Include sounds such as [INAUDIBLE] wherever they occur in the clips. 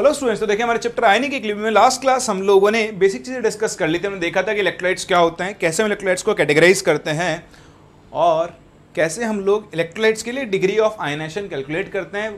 Hello students तो देखिए हमारे चैप्टर कि क्लिप में लास्ट क्लास हम लोगों ने बेसिक चीज़ें डिस्कस कर ली थी हमने देखा था कि इलेक्ट्रोलाइट्स क्या होते हैं कैसे हम इलेक्ट्रोलाइट्स को कैटेगराइज करते हैं और कैसे हम लोग इलेक्ट्रोलाइट्स के लिए डिग्री ऑफ आयनेशन कैलकुलेट करते हैं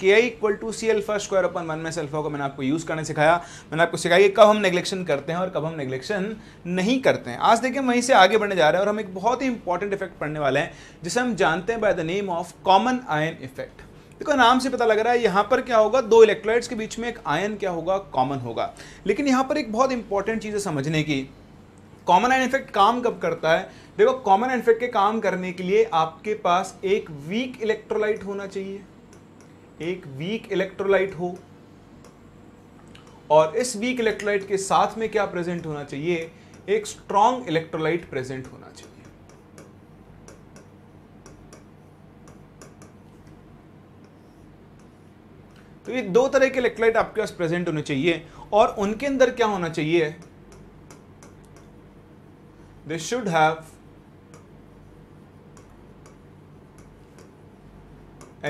K I equal to C alpha square upon one में एल्फा को मैंने आपको यूज़ करने सिखाया मैंने आपको सिखाया कि कब हम नेग्लेक्शन करते हैं और कब हम नेग्लेक्शन नहीं करते हैं आज देखिए वहीं से आगे बढ़ने जा रहे हैं और हम एक बहुत ही इंपॉर्टेंट इफेक्ट पढ़ने वाले हैं जिसे हम जानते हैं by the name of common ion effect देखो नाम से पता लग रहा है यहाँ पर क्या होगा दो इलेक्ट्रोलाइट्स के बीच में एक आयन क्या होगा कॉमन होगा लेकिन यहाँ पर एक बहुत इंपॉर्टेंट चीज़ है समझने की कॉमन आयन इफेक्ट काम कब करता है देखो कॉमन आयन इफेक्ट के काम करने के लिए आपके पास एक वीक इलेक्ट्रोलाइट होना चाहिए एक वीक इलेक्ट्रोलाइट हो और इस वीक इलेक्ट्रोलाइट के साथ में क्या प्रेजेंट होना चाहिए एक स्ट्रॉन्ग इलेक्ट्रोलाइट प्रेजेंट होना चाहिए तो ये दो तरह के इलेक्ट्रोलाइट आपके पास प्रेजेंट होने चाहिए और उनके अंदर क्या होना चाहिए they should have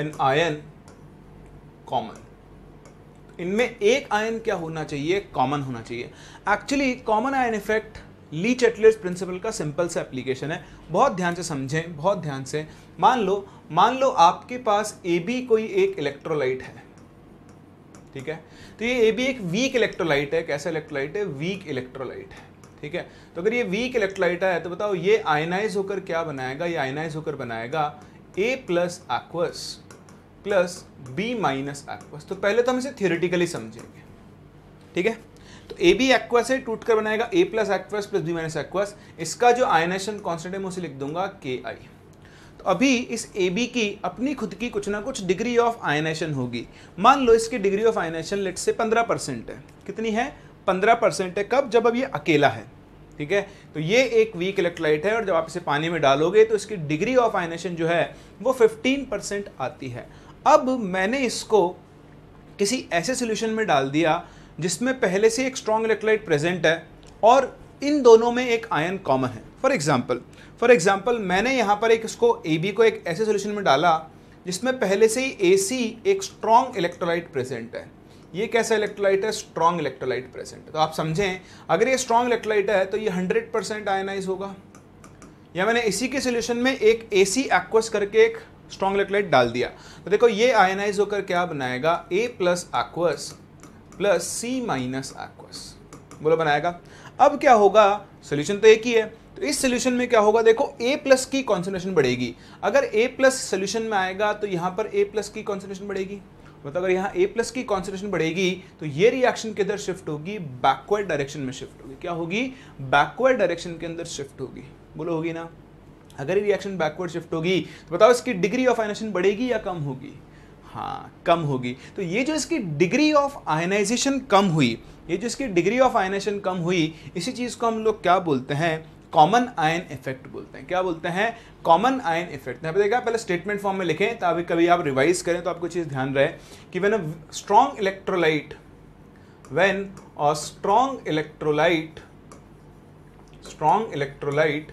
an ion common इनमें एक आयन क्या होना चाहिए कॉमन होना चाहिए actually common ion effect Le Chatelier's principle का सिंपल सा एप्लीकेशन है बहुत ध्यान से समझें बहुत ध्यान से मान लो मान लो आपके पास ए बी कोई एक इलेक्ट्रोलाइट है ठीक है तो ये ए बी एक वीक इलेक्ट्रोलाइट है कैसा इलेक्ट्रोलाइट है वीक इलेक्ट्रोलाइट है ठीक है तो अगर ये वीक इलेक्ट्रोलाइट है तो बताओ ये आयनाइज होकर क्या बनाएगा ये आयनाइज होकर बनाएगा A plus aqueous plus B minus aqueous तो पहले तो हम इसे थियोरिटिकली समझेंगे ठीक है तो ए बी एक्वस है टूटकर बनाएगा A plus aqueous plus B minus aqueous इसका जो आयनाइजेशन कॉन्स्टेंट है मैं उसे लिख दूंगा के आई अभी इस ए बी की अपनी खुद की कुछ ना कुछ डिग्री ऑफ आयनेशन होगी मान लो इसकी डिग्री ऑफ आयनेशन लेट से पंद्रह परसेंट है कितनी है पंद्रह परसेंट है कब जब अब ये अकेला है ठीक है तो ये एक वीक इलेक्ट्रोलाइट है और जब आप इसे पानी में डालोगे तो इसकी डिग्री ऑफ आयनेशन जो है वो फिफ्टीन परसेंट आती है अब मैंने इसको किसी ऐसे सोल्यूशन में डाल दिया जिसमें पहले से एक स्ट्रॉन्ग इलेक्ट्रोलाइट प्रेजेंट है और इन दोनों में एक आयन कॉमन है फॉर एग्जाम्पल फॉर एग्जाम्पल मैंने यहाँ पर एक इसको ए बी को एक ऐसे सोल्यूशन में डाला जिसमें पहले से ही ए सी एक स्ट्रॉन्ग इलेक्ट्रोलाइट प्रेजेंट है ये कैसा इलेक्ट्रोलाइट है स्ट्रॉन्ग इलेक्ट्रोलाइट प्रेजेंट है तो आप समझें अगर ये स्ट्रॉन्ग इलेक्ट्रोलाइट है तो ये हंड्रेड परसेंट आयनाइज होगा या मैंने इसी के सोल्यूशन में एक ए सी एक्वस करके एक स्ट्रॉन्ग इलेक्ट्रोलाइट डाल दिया तो देखो ये आयनाइज होकर क्या बनाएगा A plus aqueous plus C minus aqueous बोलो बनाएगा अब क्या होगा सोल्यूशन तो एक ही है तो इस सोल्यूशन में क्या होगा देखो ए प्लस की कॉन्सेंट्रेशन बढ़ेगी अगर ए प्लस सोल्यूशन में आएगा तो यहाँ पर ए प्लस की कॉन्सेंट्रेशन बढ़ेगी मतलब अगर यहाँ ए प्लस की कॉन्सेंट्रेशन बढ़ेगी तो ये रिएक्शन के अंदर शिफ्ट होगी बैकवर्ड डायरेक्शन में शिफ्ट होगी क्या होगी बैकवर्ड डायरेक्शन के अंदर शिफ्ट होगी बोलो होगी ना अगर ये रिएक्शन बैकवर्ड शिफ्ट होगी तो बताओ इसकी डिग्री ऑफ आइनेशन बढ़ेगी या कम होगी हाँ कम होगी तो ये जो इसकी डिग्री ऑफ आयनाइजेशन कम हुई ये जो इसकी डिग्री ऑफ आयनाइजेशन कम हुई इसी चीज़ को हम लोग क्या बोलते हैं कॉमन आयन इफेक्ट बोलते हैं क्या बोलते हैं कॉमन आयन इफेक्ट यहाँ पे देखा पहले स्टेटमेंट फॉर्म में लिखें ताकि कभी आप रिवाइज करें तो आपको चीज़ ध्यान रहे कि when a strong electrolyte when a strong electrolyte strong electrolyte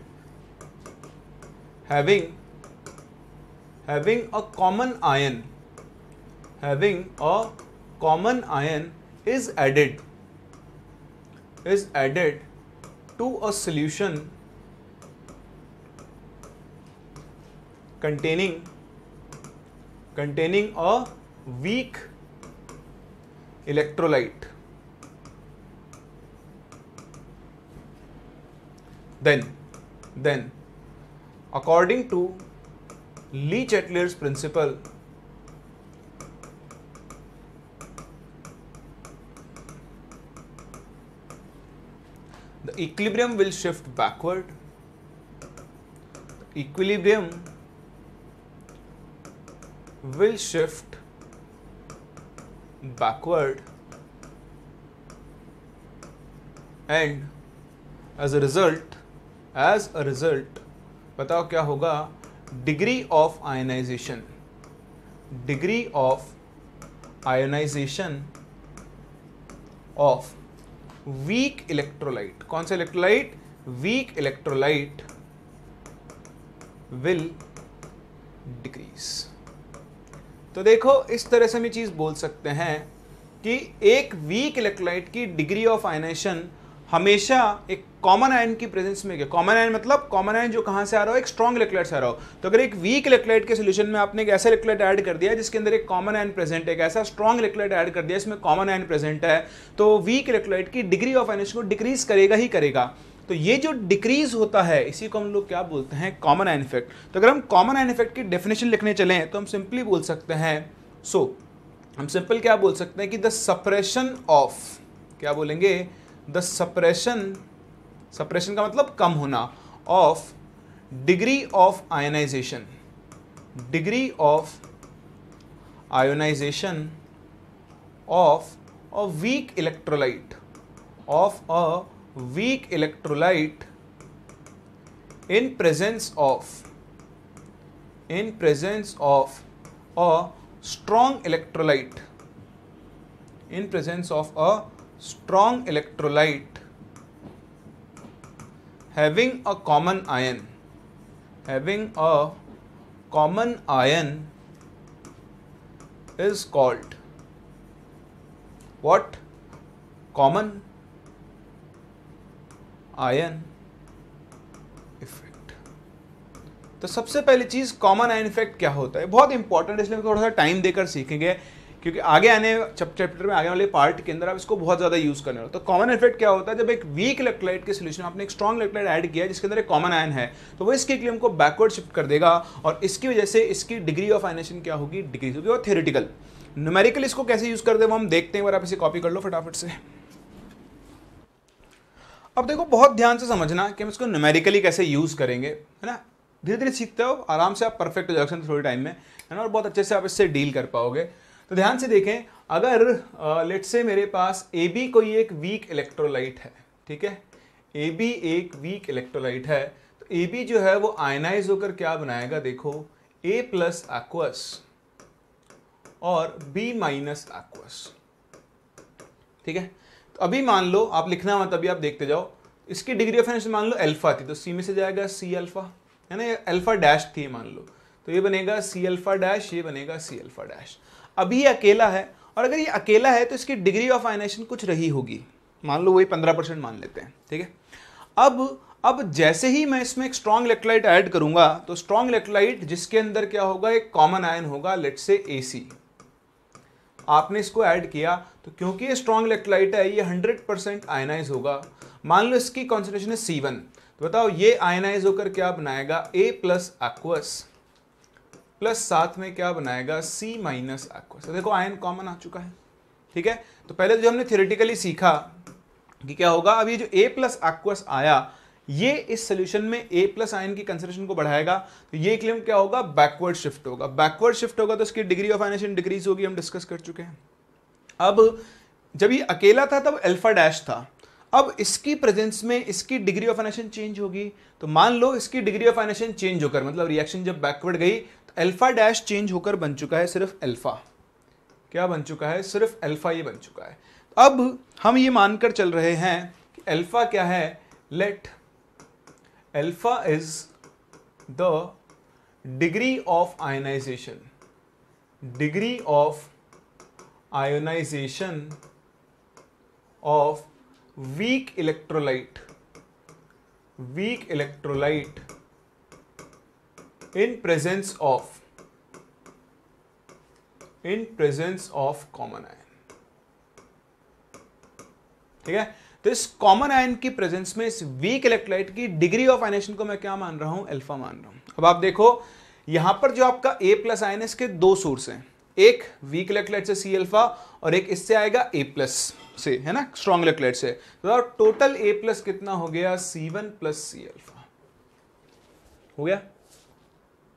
having having a common ion having a common ion is added is added to a solution containing containing a weak electrolyte then then according to Lee Chetler's principle the equilibrium will shift backward the equilibrium will shift backward and as a result as a result बताओ क्या होगा degree of ionisation degree of ionization of weak electrolyte कौन सा electrolyte weak electrolyte will decrease तो देखो इस तरह से हम ये चीज़ बोल सकते हैं कि एक वीक इलेक्ट्रोलाइट की डिग्री ऑफ आयनाइजेशन हमेशा एक कॉमन आयन की प्रेजेंस में क्या कॉमन आयन मतलब कॉमन आयन जो कहां से आ रहा हो एक स्ट्रॉन्ग इलेक्ट्रोलाइट से आ रहा हो तो अगर एक वीक इलेक्ट्रोलाइट के सोल्यूशन में आपने एक ऐसा इलेक्ट्रोलाइट ऐड कर दिया जिसके अंदर एक कॉमन आयन प्रेजेंट है एक ऐसा स्ट्रॉन्ग इलेक्ट्रोलाइट ऐड कर दिया इसमें कॉमन आयन प्रेजेंट है तो वीक इलेक्ट्रोलाइट की डिग्री ऑफ आयनेशन को डिक्रीज करेगा ही करेगा तो ये जो डिक्रीज होता है इसी को हम लोग क्या बोलते हैं कॉमन एन इफेक्ट तो अगर हम कॉमन एन इफेक्ट की डेफिनेशन लिखने चलें तो हम सिंपली बोल सकते हैं सो so, हम सिंपल क्या बोल सकते हैं कि द सप्रेशन ऑफ क्या बोलेंगे द सप्रेशन सप्रेशन का मतलब कम होना of degree of ionisation degree of ionisation of a weak electrolyte of a weak electrolyte in presence of in presence of a strong electrolyte in presence of a strong electrolyte having a common ion having a common ion is called what common ion effect तो सबसे पहली चीज common ion effect क्या होता है बहुत important इसलिए थोड़ा सा टाइम देकर सीखेंगे क्योंकि आगे आने चैप्टर में आगे वाले पार्ट के अंदर आप इसको बहुत ज़्यादा यूज करने वाले तो कॉमन इफेक्ट क्या होता है जब एक वीक इलेक्ट्रोलाइट के सोल्यूशन आपने एक स्ट्रॉन्ग इलेक्ट्रोलाइट ऐड किया जिसके अंदर एक कॉमन आयन है तो वो इसके लिए को बैकवर्ड शिफ्ट कर देगा और इसकी वजह से इसकी डिग्री ऑफ आइनेशन क्या होगी डिग्री होगी और थेरेटिकल न्यूमेरिकल इसको कैसे यूज कर दे वो हम देखते हैं और आप इसे कॉपी कर लो फटाफट से अब देखो बहुत ध्यान से समझना कि हम इसको न्यूमेरिकली कैसे यूज़ करेंगे है ना धीरे धीरे सीखते हो आराम से आप परफेक्ट हो जाओगे थोड़े टाइम में है ना और बहुत अच्छे से आप इससे डील कर पाओगे तो ध्यान से देखें अगर लेट से मेरे पास ए बी कोई एक वीक इलेक्ट्रोलाइट है ठीक है ए बी एक वीक इलेक्ट्रोलाइट है तो ए बी जो है वो आयनाइज होकर क्या बनाएगा देखो ए प्लस एक्वस और बी माइनस एक्वस ठीक है अभी मान लो आप लिखना मत अभी आप देखते जाओ इसकी डिग्री ऑफ एनर्जी मान लो अल्फा थी तो सी में से जाएगा सी अल्फा है ना अल्फा डैश थी मान लो तो ये बनेगा सी अल्फा डैश ये बनेगा सी अल्फा डैश अभी ये अकेला है और अगर ये अकेला है तो इसकी डिग्री ऑफ आइनेशन कुछ रही होगी मान लो वही पंद्रह परसेंट मान लेते हैं ठीक है अब अब जैसे ही मैं इसमें एक स्ट्रॉन्ग इलेक्ट्रोलाइट ऐड करूंगा तो स्ट्रॉन्ग इलेक्ट्रोलाइट जिसके अंदर क्या होगा एक कॉमन आयन होगा लेट से ए सी आपने इसको ऐड किया तो क्योंकि ये स्ट्रॉन्ग इलेक्ट्रोलाइट है ये 100% परसेंट आयनाइज होगा मान लो इसकी कॉन्सेंट्रेशन है सी वन तो बताओ ये आयनाइज होकर क्या बनाएगा ए प्लस एक्वस प्लस साथ में क्या बनाएगा सी माइनस एक्वस देखो आयन कॉमन आ चुका है ठीक है तो पहले तो जो हमने थियोरेटिकली सीखा कि क्या होगा अब ये जो ए प्लस एक्वस आया ये इस सोल्यूशन में ए प्लस आयन की कंसेंट्रेशन को बढ़ाएगा तो ये क्लेम क्या होगा बैकवर्ड शिफ्ट होगा बैकवर्ड शिफ्ट होगा तो इसकी डिग्री ऑफ आइनेशन डिक्रीज होगी हम डिस्कस कर चुके हैं अब जब ये अकेला था तब एल्फा डैश था अब इसकी प्रेजेंस में इसकी डिग्री ऑफ आइनेशन चेंज होगी तो मान लो इसकी डिग्री ऑफ आइनेशन चेंज होकर मतलब रिएक्शन जब बैकवर्ड गई तो एल्फा डैश चेंज होकर बन चुका है सिर्फ एल्फा क्या बन चुका है सिर्फ एल्फा ये बन चुका है अब हम ये मानकर चल रहे हैं कि एल्फा क्या है let alpha is the degree of ionization degree of ionization of weak electrolyte weak electrolyte in presence of in presence of common ion ठीक है तो इस कॉमन आयन की प्रेजेंस में इस वीक इलेक्ट्रोलाइट की डिग्री ऑफ आइनेशन को मैं क्या मान रहा हूं अल्फा मान रहा हूं अब आप देखो यहां पर जो आपका ए प्लस आयन इसके दो सोर्स हैं एक वीक इलेक्ट्रोलाइट से सी अल्फा और एक इससे आएगा ए प्लस से है ना स्ट्रॉन्ग इलेक्ट्रोलाइट से तो टोटल ए प्लस कितना हो गया C one plus C alpha हो गया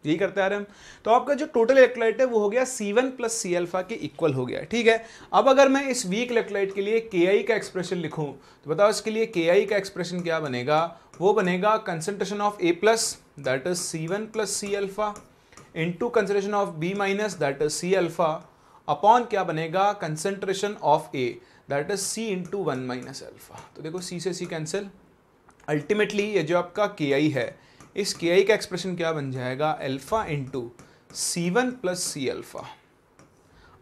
यही करते आ रहे हम तो आपका जो टोटल इलेक्ट्रोलाइट है वो हो गया C one plus C alpha के इक्वल हो गया ठीक है अब अगर मैं इस वीक इलेक्ट्रोलाइट के लिए के आई का एक्सप्रेशन लिखूं तो बताओ इसके लिए के आई का एक्सप्रेशन क्या बनेगा वो बनेगा concentration of A plus that is C one plus C alpha into concentration of B minus that is C alpha upon क्या बनेगा concentration of A that is C into one minus alpha तो देखो सी से सी cancel ultimately ये जो आपका के आई है इस के आई का एक्सप्रेशन क्या बन जाएगा alpha into C one plus C alpha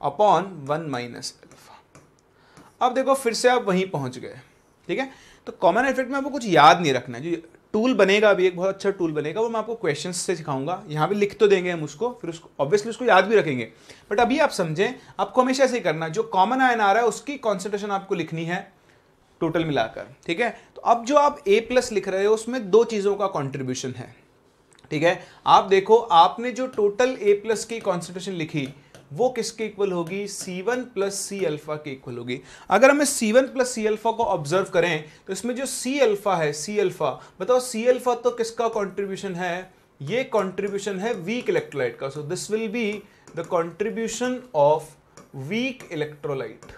upon one minus alpha अब देखो फिर से आप वहीं पहुंच गए ठीक है तो कॉमन इफेक्ट में आपको कुछ याद नहीं रखना है जो टूल बनेगा अभी एक बहुत अच्छा टूल बनेगा वो मैं आपको क्वेश्चन से सिखाऊंगा यहाँ भी लिख तो देंगे हम उसको फिर उसको ऑब्वियसली उसको याद भी रखेंगे बट अभी आप समझें आपको हमेशा ऐसे ही करना जो कॉमन आयन आ रहा है उसकी कॉन्सेंट्रेशन आपको लिखनी है टोटल मिलाकर ठीक है तो अब जो आप ए प्लस लिख रहे हो उसमें दो चीज़ों का कॉन्ट्रीब्यूशन है ठीक है आप देखो आपने जो टोटल ए प्लस की कॉन्सेंट्रेशन लिखी वो किसके इक्वल होगी C1 one plus C alpha के इक्वल होगी अगर हमें C1 one plus C alpha को ऑब्जर्व करें तो इसमें जो C अल्फा है C अल्फा बताओ C अल्फा तो किसका कंट्रीब्यूशन है ये कंट्रीब्यूशन है वीक इलेक्ट्रोलाइट का so this will be the contribution of weak electrolyte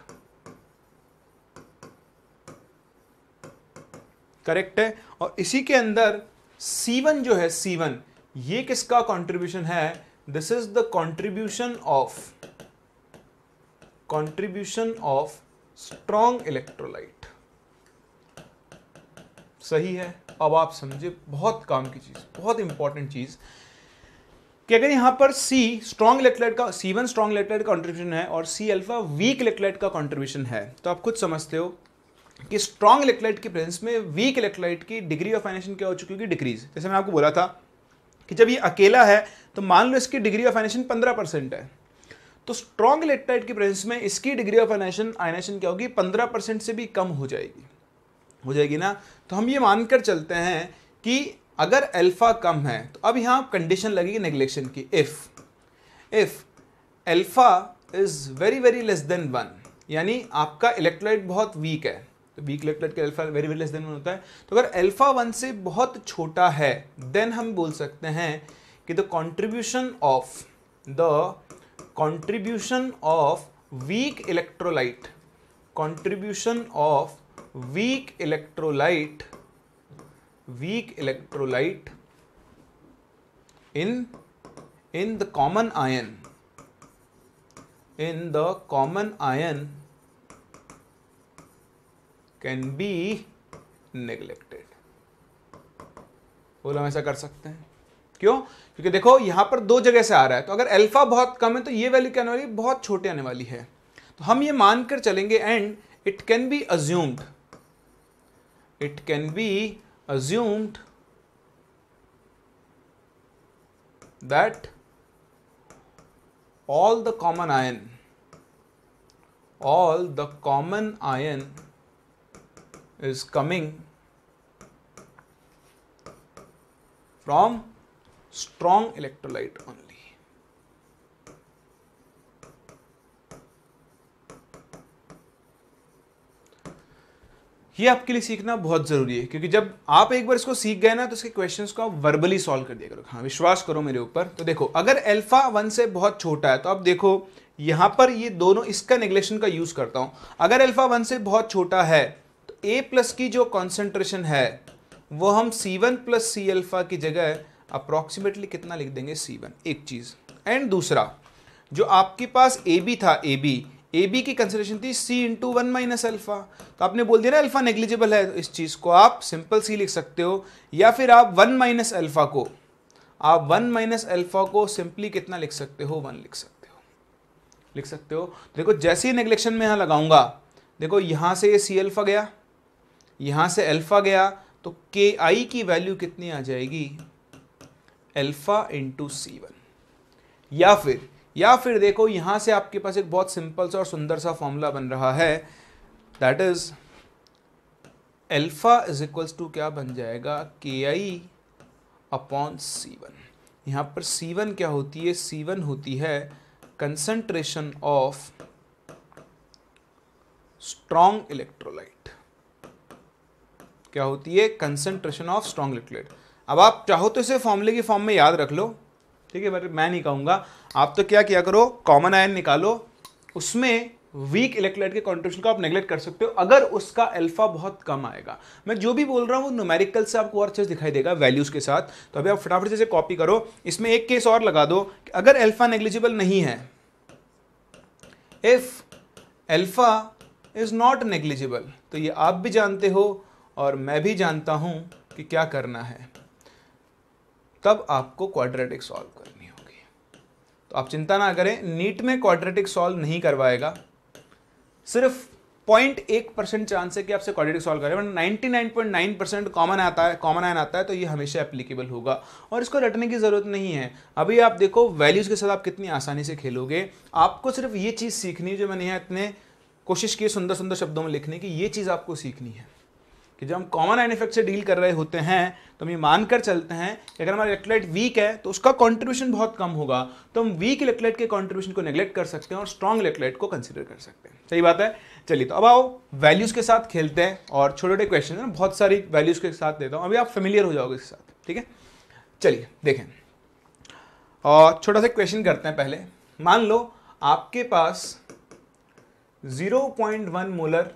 correct है और इसी के अंदर C1 जो है C1 ये किसका कंट्रीब्यूशन है this is the contribution of contribution of strong electrolyte सही है अब आप समझे बहुत काम की चीज बहुत इंपॉर्टेंट चीज कि अगर यहां पर C स्ट्रॉन्ग इलेक्ट्रोलाइट का C1 स्ट्रॉन्ग इलेक्ट्रोलाइट का कॉन्ट्रीब्यूशन है और C अल्फा वीक इलेक्ट्रोलाइट का कॉन्ट्रीब्यूशन है तो आप खुद समझते हो कि स्ट्रॉन्ग इलेक्ट्रोलाइट की प्रेजेंस में वीक इलेक्ट्रोलाइट की डिग्री ऑफ आइनेशन क्या हो चुकी होगी डिक्रीज जैसे मैंने आपको बोला था कि जब ये अकेला है तो मान लो इसकी डिग्री ऑफ आइनेशन पंद्रह परसेंट है तो स्ट्रॉन्ग इलेक्ट्रोलाइट की प्रेजेंस में इसकी डिग्री ऑफ एनेशन आइनेशन क्या होगी पंद्रह परसेंट से भी कम हो जाएगी हो जाएगी ना तो हम ये मानकर चलते हैं कि अगर अल्फा कम है तो अब यहाँ कंडीशन लगेगी नेग्लेक्शन की if if alpha is very very less than one यानी आपका इलेक्ट्रोलाइट बहुत वीक है तो वीक लेपलेट के alpha very very less than one होता है तो अगर अल्फा वन से बहुत छोटा है देन हम बोल सकते हैं कि the contribution of the contribution of weak electrolyte contribution of weak electrolyte weak electrolyte in in the common ion in the common ion can be neglected बोलो हम ऐसा कर सकते हैं क्यों क्योंकि देखो यहां पर दो जगह से आ रहा है तो अगर अल्फा बहुत कम है तो ये वैल्यू क्या आने वाली बहुत छोटी आने वाली है तो हम ये मानकर चलेंगे and it can be assumed it can be assumed that all the common ion all the common ion is coming from strong electrolyte only. ये आपके लिए सीखना बहुत जरूरी है क्योंकि जब आप एक बार इसको सीख गए ना तो इसके क्वेश्चंस को आप वर्बली सॉल्व कर दिया करो हाँ विश्वास करो मेरे ऊपर तो देखो अगर अल्फा वन से बहुत छोटा है तो आप देखो यहां पर ये दोनों इसका निगलेक्शन का यूज करता हूं अगर अल्फा वन से बहुत छोटा है ए प्लस की जो कॉन्सेंट्रेशन है वो हम C one plus C alpha की जगह अप्रॉक्सीमेटली कितना लिख देंगे सी वन एक चीज़ एंड दूसरा जो आपके पास ए बी था ए बी ए बी की कंसेंट्रेशन थी C into one minus alpha तो आपने बोल दिया ना एल्फा नेग्लिजिबल है इस चीज़ को आप सिंपल सी लिख सकते हो या फिर आप वन माइनस एल्फा को आप वन माइनस एल्फा को सिंपली कितना लिख सकते हो वन लिख सकते हो लिख सकते हो देखो जैसे ही नेग्लेक्शन में यहां लगाऊंगा देखो यहां से ये सी एल्फा गया यहां से अल्फ़ा गया तो के आई की वैल्यू कितनी आ जाएगी अल्फ़ा इंटू सी वन या फिर या फिर देखो यहां से आपके पास एक बहुत सिंपल सा और सुंदर सा फॉर्मूला बन रहा है that is alpha is equals to क्या बन जाएगा K I upon C one यहां पर सी वन क्या होती है सी वन होती है कंसनट्रेशन ऑफ स्ट्रॉन्ग इलेक्ट्रोलाइट क्या होती है कंसनट्रेशन ऑफ स्ट्रॉन्ग लिक्विड अब आप चाहो तो इसे फॉर्मूले की फॉर्म में याद रख लो ठीक है बट मैं नहीं कहूँगा आप तो क्या किया करो कॉमन आयन निकालो उसमें वीक इलेक्ट्रोलाइट के कॉन्ट्रेशन को आप नेग्लेक्ट कर सकते हो अगर उसका अल्फा बहुत कम आएगा मैं जो भी बोल रहा हूँ वो न्यूमेरिकल से आपको और चीज दिखाई देगा वैल्यूज़ के साथ तो अभी आप फटाफट से कॉपी करो इसमें एक केस और लगा दो अगर अल्फा नेग्लिजिबल नहीं है if alpha is not negligible तो ये आप भी जानते हो और मैं भी जानता हूँ कि क्या करना है तब आपको क्वाड्रेटिक सॉल्व करनी होगी तो आप चिंता ना करें नीट में क्वाड्रेटिक सॉल्व नहीं करवाएगा सिर्फ पॉइंट एक परसेंट चांस है कि आपसे क्वाड्रेटिक सॉल्व करें ninety nine point nine percent common आता है कॉमन आयन आता है तो ये हमेशा एप्लीकेबल होगा और इसको रटने की ज़रूरत नहीं है अभी आप देखो वैल्यूज़ के साथ आप कितनी आसानी से खेलोगे आपको सिर्फ ये चीज़ सीखनी है जो मैंने यहाँ इतने कोशिश की सुंदर सुंदर शब्दों में लिखने की ये चीज़ आपको सीखनी है कि जब हम कॉमन आइन इफेक्ट से डील कर रहे होते हैं तो हम ये मानकर चलते हैं कि अगर हमारा इलेक्ट्रोलाइट वीक है तो उसका कॉन्ट्रीब्यूशन बहुत कम होगा तो हम वीक इलेक्ट्रोलाइट के कॉन्ट्रीब्यूशन को नेग्लेक्ट कर सकते हैं और स्ट्रॉन्ग इलेक्ट्रोलाइट को कंसिडर कर सकते हैं सही बात है चलिए तो अब आओ वैल्यूज़ के साथ खेलते हैं और छोटे छोटे क्वेश्चन है बहुत सारी वैल्यूज़ के साथ देता हूँ अभी आप फेमिलियर हो जाओगे इसके साथ ठीक है चलिए देखें और छोटा सा क्वेश्चन करते हैं पहले मान लो आपके पास 0.1 मोलर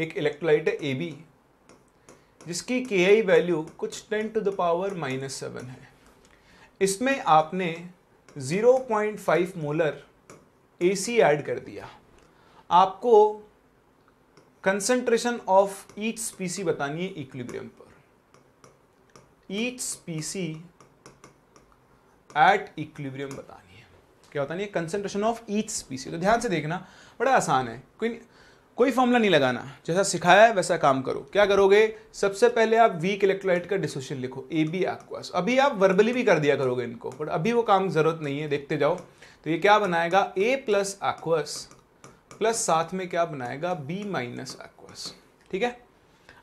एक इलेक्ट्रोलाइट है ए बी जिसकी के आई वैल्यू कुछ ten to the power minus seven है इसमें आपने 0.5 मोलर एसी ऐड कर दिया आपको कंसंट्रेशन ऑफ ईच स्पीसी बतानी है इक्विलिब्रियम पर ईच स्पीसी एट इक्विलिब्रियम बतानी है क्या बतानी है कंसंट्रेशन ऑफ ईच स्पीसी तो ध्यान से देखना बड़ा आसान है कोई कोई फॉर्मूला नहीं लगाना जैसा सिखाया है वैसा काम करो क्या करोगे सबसे पहले आप वीक इलेक्ट्रोलाइट का डिसोशन लिखो ए बी आपके पास अभी आप वर्बली भी कर दिया करोगे इनको बट अभी वो काम जरूरत नहीं है देखते जाओ तो ये क्या बनाएगा ए प्लस एक्वस प्लस साथ में क्या बनाएगा बी माइनस एक्वस ठीक है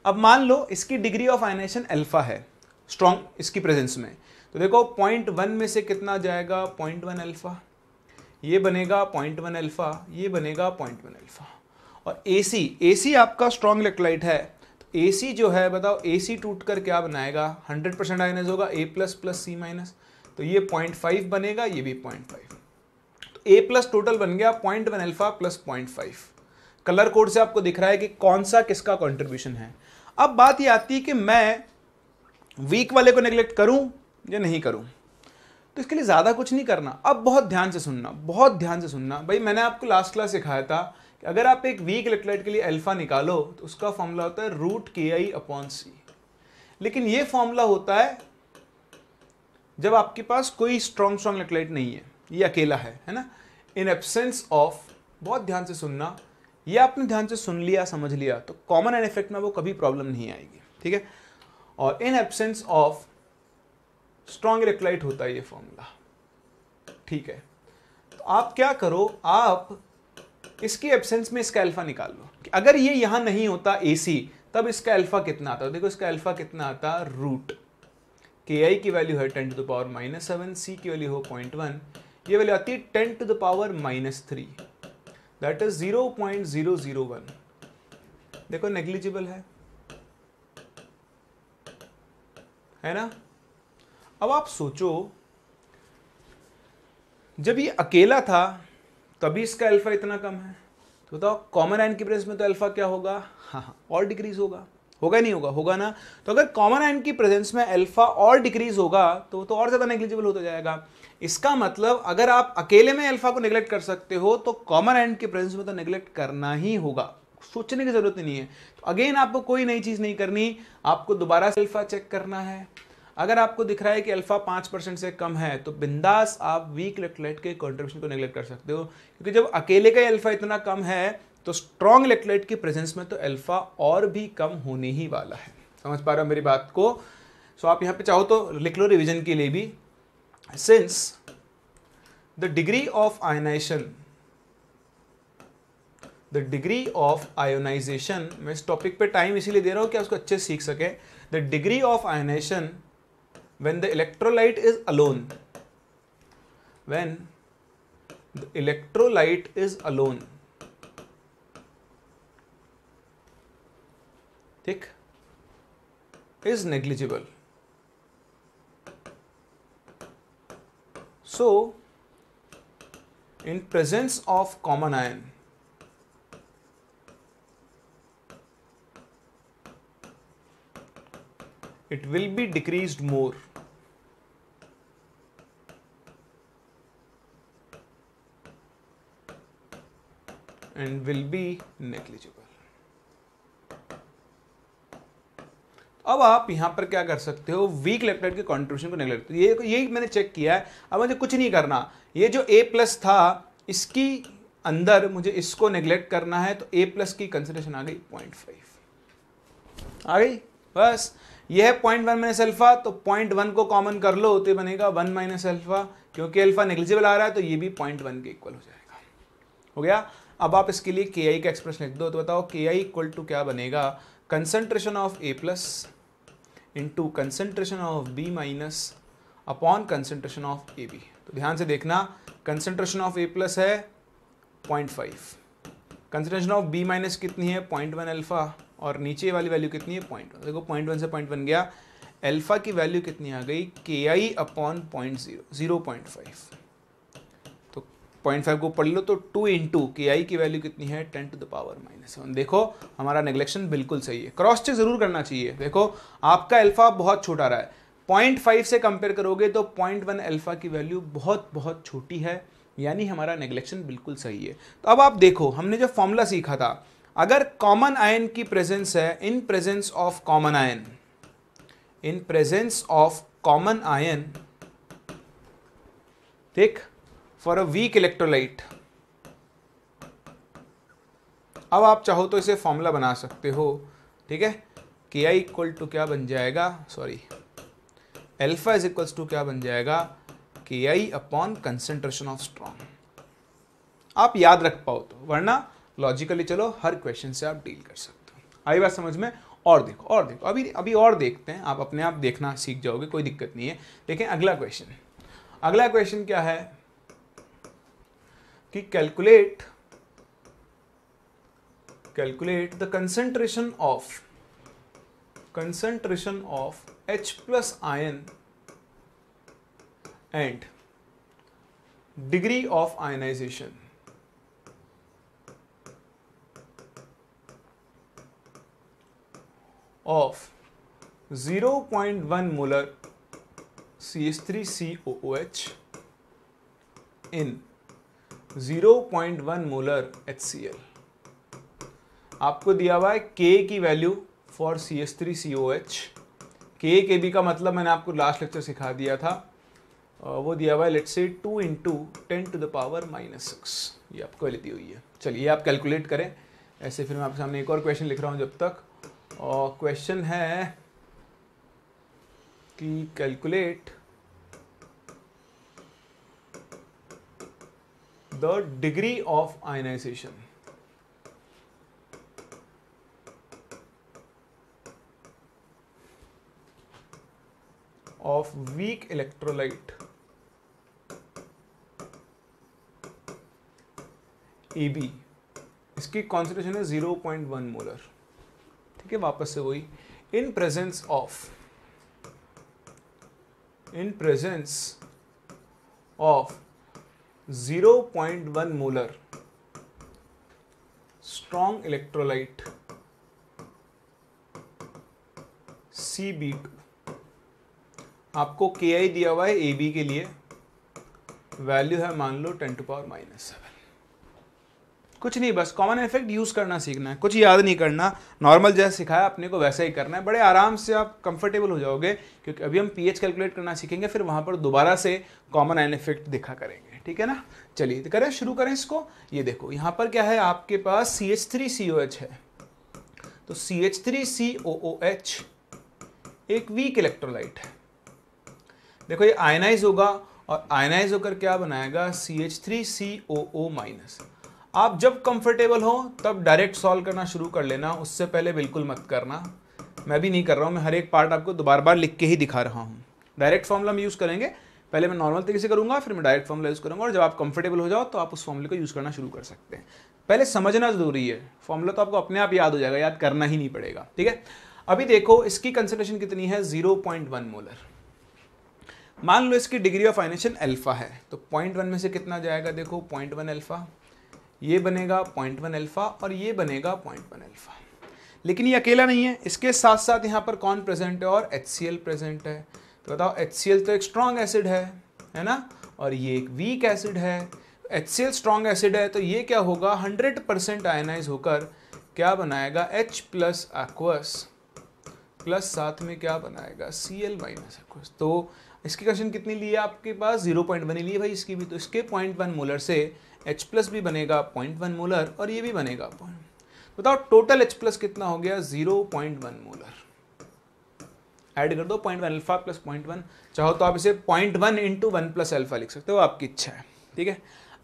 अब मान लो इसकी डिग्री ऑफ आइनेशन अल्फा है स्ट्रॉन्ग इसकी प्रेजेंस में तो देखो पॉइंट वन में से कितना जाएगा पॉइंट वन अल्फा ये बनेगा पॉइंट वन अल्फा ये बनेगा पॉइंट वन अल्फा और ए सी आपका स्ट्रॉन्ग इलेक्ट्रोलाइट है तो सी जो है बताओ सी टूट कर क्या बनाएगा 100 परसेंट आइनस होगा A plus plus C minus तो ये 0.5 बनेगा ये भी 0.5 तो ए प्लस टोटल बन गया point one alpha plus point colour code से आपको दिख रहा है कि कौन सा किसका कॉन्ट्रीब्यूशन है अब बात ये आती है कि मैं वीक वाले को नेग्लेक्ट करूं या नहीं करूं तो इसके लिए ज़्यादा कुछ नहीं करना अब बहुत ध्यान से सुनना बहुत ध्यान से सुनना भाई मैंने आपको लास्ट क्लास सिखाया था अगर आप एक वीक इलेक्ट्रोलाइट के लिए अल्फा निकालो तो उसका फॉर्मूला होता है रूट के आई अपॉन सी लेकिन ये फॉर्मूला होता है जब आपके पास कोई स्ट्रॉन्ग स्ट्रॉन्ग इलेक्ट्रोलाइट नहीं है ये अकेला है है ना इन एबसेंस ऑफ बहुत ध्यान से सुनना ये आपने ध्यान से सुन लिया समझ लिया तो कॉमन एंड इफेक्ट में वो कभी प्रॉब्लम नहीं आएगी ठीक है और in absence of strong electrolyte होता है ये फॉर्मूला ठीक है तो आप क्या करो आप इसकी एब्सेंस में इसका अल्फा निकाल लो अगर ये यहां नहीं होता ए सी तब इसका अल्फा कितना आता देखो इसका अल्फा कितना आता रूट के आई की वैल्यू है ten to the power minus seven C की वैल्यू हो पॉइंट वन ये वैल्यू आती है ten to the power minus three that is zero point zero zero one देखो नेग्लिजिबल है है ना अब आप सोचो जब ये अकेला था तभी इसका अल्फा इतना कम है तो बताओ कॉमन आयन की प्रेजेंस में तो अल्फा क्या होगा हाँ हाँ और डिक्रीज होगा होगा नहीं होगा होगा ना तो अगर कॉमन आयन की प्रेजेंस में अल्फा और डिक्रीज होगा तो तो और ज़्यादा नेग्लिजिबल होता जाएगा इसका मतलब अगर आप अकेले में अल्फा को नेग्लेक्ट कर सकते हो तो कॉमन एंड की प्रेजेंस में तो नेग्लेक्ट करना ही होगा सोचने की ज़रूरत नहीं है तो अगेन आपको कोई नई चीज़ नहीं करनी आपको दोबारा से अल्फा चेक करना है अगर आपको दिख रहा है कि अल्फा पाँच परसेंट से कम है तो बिंदास आप वीक इलेक्ट्रोलाइट के कॉन्ट्रीब्यूशन को नेग्लेक्ट कर सकते हो क्योंकि जब अकेले का अल्फा इतना कम है तो स्ट्रॉन्ग इलेक्ट्रोलाइट की प्रेजेंस में तो अल्फा और भी कम होने ही वाला है समझ पा रहे हो मेरी बात को सो आप यहाँ पे चाहो तो लिख लो रिविजन के लिए भी since the degree of ionisation the degree of ionisation मैं इस टॉपिक पे टाइम इसीलिए दे रहा हूँ कि आप उसको अच्छे सीख सके the degree of ionisation when the electrolyte is alone when the electrolyte is alone thick is negligible so in presence of common ion it will be decreased more and will be negligible. अब आप यहां पर क्या कर सकते हो week left के contribution को निकल तो ये यही मैंने चेक किया है अब मुझे कुछ नहीं करना ये जो ए प्लस था इसकी अंदर मुझे इसको नेग्लेक्ट करना है तो ए प्लस की कंसिडरेशन आ गई पॉइंट फाइव आ गई बस यह है पॉइंट वन माइनस एल्फा तो पॉइंट वन को कॉमन कर लो तो बनेगा वन माइनस एल्फा क्योंकि एल्फा नेग्लिजिबल आ रहा है तो ये भी पॉइंट वन के इक्वल हो जाएगा हो गया अब आप इसके लिए के आई का एक्सप्रेशन लिख दो तो बताओ के आई इक्वल टू क्या बनेगा concentration of A plus into concentration of B minus upon concentration of A B तो ध्यान से देखना कंसनट्रेशन ऑफ ए प्लस है point five concentration of B minus कितनी है पॉइंट वन एल्फा और नीचे वाली वैल्यू कितनी है पॉइंट वन देखो पॉइंट वन से पॉइंट वन गया अल्फ़ा की वैल्यू कितनी आ गई K I upon point zero zero point five point five को पढ़ लो तो to in to K I की वैल्यू कितनी है ten to the power minus one देखो हमारा नेग्लेक्शन बिल्कुल सही है क्रॉस चेक जरूर करना चाहिए देखो आपका एल्फा बहुत छोटा रहा है पॉइंट फाइव से कंपेयर करोगे तो पॉइंट वन एल्फा की वैल्यू बहुत बहुत छोटी है यानी हमारा नेग्लेक्शन बिल्कुल सही है तो अब आप देखो हमने जो फॉर्मूला सीखा था अगर कॉमन आयन की प्रेजेंस है in presence of common ion in presence of common ion ठीक फॉर अ वीक इलेक्ट्रोलाइट अब आप चाहो तो इसे फॉर्मूला बना सकते हो ठीक है के आई इक्वल टू क्या बन जाएगा sorry alpha is equals to क्या बन जाएगा K I upon concentration of strong आप याद रख पाओ तो वरना लॉजिकली चलो हर क्वेश्चन से आप डील कर सकते हो आई बात समझ में और देखो और देखो अभी अभी और देखते हैं आप अपने आप देखना सीख जाओगे कोई दिक्कत नहीं है देखें अगला क्वेश्चन अगला क्वेश्चन क्या है Calculate the calculate the concentration of H plus ion and degree of ionization. of 0.1 molar CH3COOH in 0.1 molar HCl आपको दिया हुआ है K की value for C S three C O H के के बी का मतलब मैंने आपको लास्ट लेक्चर सिखा दिया था वो दिया हुआ है let say two into ten to the power minus six ये आपको दी हुई है चलिए आप कैलकुलेट करें ऐसे फिर मैं आपके सामने एक और क्वेश्चन लिख रहा हूँ जब तक और क्वेश्चन है कि calculate the degree of ionization. of weak electrolyte AB इसकी कॉन्सेंट्रेशन है 0.1 मोलर ठीक है वापस से वही in presence of in presence of 0.1 electrolyte C B two आपको के आई दिया हुआ है ए बी के लिए वैल्यू है मान लो ten to power minus seven कुछ नहीं बस कॉमन इफेक्ट यूज़ करना सीखना है कुछ याद नहीं करना नॉर्मल जैसे सिखाया अपने को वैसा ही करना है बड़े आराम से आप कंफर्टेबल हो जाओगे क्योंकि अभी हम पीएच कैलकुलेट करना सीखेंगे फिर वहां पर दोबारा से कॉमन एन इफेक्ट दिखा करेंगे ठीक है ना चलिए तो करें शुरू करें इसको ये देखो यहां पर क्या है आपके पास C H three C O H है तो C H three C O O H एक वीक इलेक्ट्रोलाइट है देखो ये आयनाइज होगा और आयनाइज होकर क्या बनाएगा C H three C O O minus आप जब कंफर्टेबल हो तब डायरेक्ट सॉल्व करना शुरू कर लेना उससे पहले बिल्कुल मत करना मैं भी नहीं कर रहा हूं मैं हर एक पार्ट आपको दोबार बार लिख के ही दिखा रहा हूँ डायरेक्ट फॉर्मूला हम यूज़ करेंगे पहले मैं नॉर्मल तरीके से करूंगा फिर मैं डायरेक्ट फॉर्मूला यूज़ करूंगा और जब आप कंफर्टेबल हो जाओ तो आप उस फॉर्मूले को यूज़ करना शुरू कर सकते हैं पहले समझना ज़रूरी है फॉर्मूला तो आपको अपने आप याद हो जाएगा याद करना ही नहीं पड़ेगा ठीक है अभी देखो इसकी कंसेंट्रेशन कितनी है वन मोलर मान लो इसकी डिग्री ऑफ आइनेशन एल्फा है तो पॉइंट वन में से कितना जाएगा देखो पॉइंट वन एल्फा ये बनेगा पॉइंट वन एल्फा और ये बनेगा पॉइंट वन एल्फा लेकिन ये अकेला नहीं है इसके साथ साथ यहाँ पर कौन प्रेजेंट है और एच प्रेजेंट है तो बताओ एच तो एक स्ट्रॉन्ग एसिड है है ना और ये एक वीक एसिड है H C L strong acid है तो ये क्या होगा हंड्रेड परसेंट आयनाइज होकर क्या बनाएगा H प्लस एक्वस प्लस साथ में क्या बनाएगा सी एल माइनस एक्वस तो इसकी क्वेश्चन कितनी ली है आपके पास जीरो पॉइंट वन ली है भाई इसकी भी तो इसके पॉइंट वन मोलर से H प्लस भी बनेगा पॉइंट वन मोलर और ये भी बनेगा पॉइंट तो बताओ टोटल H प्लस कितना हो गया zero point one molar add कर दो point one alpha plus point one चाहो तो आप इसे point one into one plus alpha लिख सकते हो आपकी इच्छा है ठीक है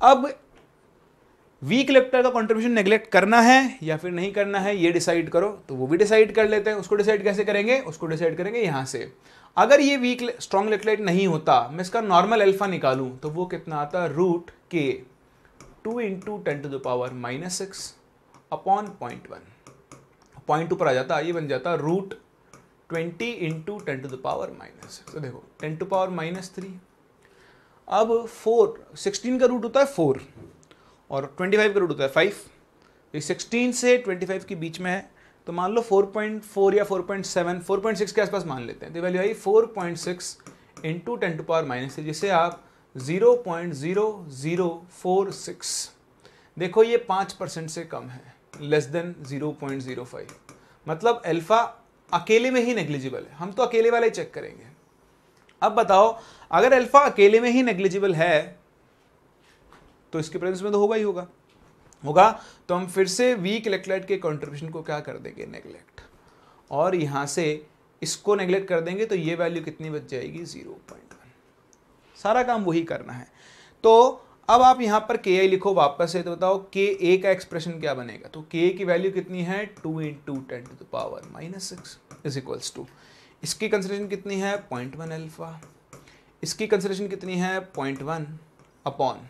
अब वीक लेप्टर का कॉन्ट्रीब्यूशन नेग्लेक्ट करना है या फिर नहीं करना है ये डिसाइड करो तो वो भी डिसाइड कर लेते हैं उसको डिसाइड कैसे करेंगे उसको डिसाइड करेंगे यहाँ से अगर ये वीक स्ट्रॉन्ग लेप्टलाइट नहीं होता मैं इसका नॉर्मल अल्फा निकालूँ तो वो कितना आता root K two into ten to the power minus six upon point one point two पर आ जाता ये बन जाता root twenty into ten to the power minus तो देखो ten to power minus three अब फोर सिक्सटीन का रूट होता है फोर और ट्वेंटी फाइव का रूट होता है फाइव ये सिक्सटीन से ट्वेंटी फाइव के बीच में है तो मान लो फोर पॉइंट फोर या four point seven four point six के आसपास मान लेते हैं तो वैल्यू आई four point six into ten to power minus three जिसे आप zero point zero zero four six देखो ये पाँच परसेंट से कम है less than zero point zero five मतलब अल्फ़ा अकेले में ही नेग्लिजिबल है हम तो अकेले वाले चेक करेंगे अब बताओ अगर अल्फा अकेले में ही नेग्लिजिबल है तो इसके प्रेजेंस में तो होगा ही होगा होगा तो हम फिर से वीक इलेक्ट्रोलाइट के कंट्रीब्यूशन को क्या कर देंगे नेग्लेक्ट और यहां से इसको नेग्लेक्ट कर देंगे तो ये वैल्यू कितनी बच जाएगी जीरो पॉइंट वन सारा काम वही करना है तो अब आप यहाँ पर के आई लिखो वापस से तो बताओ के ए का एक्सप्रेशन क्या बनेगा तो के की वैल्यू कितनी है two into ten to the power minus six is equals to इसकी कंसिडरेशन कितनी है पॉइंट वन एल्फा इसकी कंसिडरेशन कितनी है पॉइंट वन अपॉन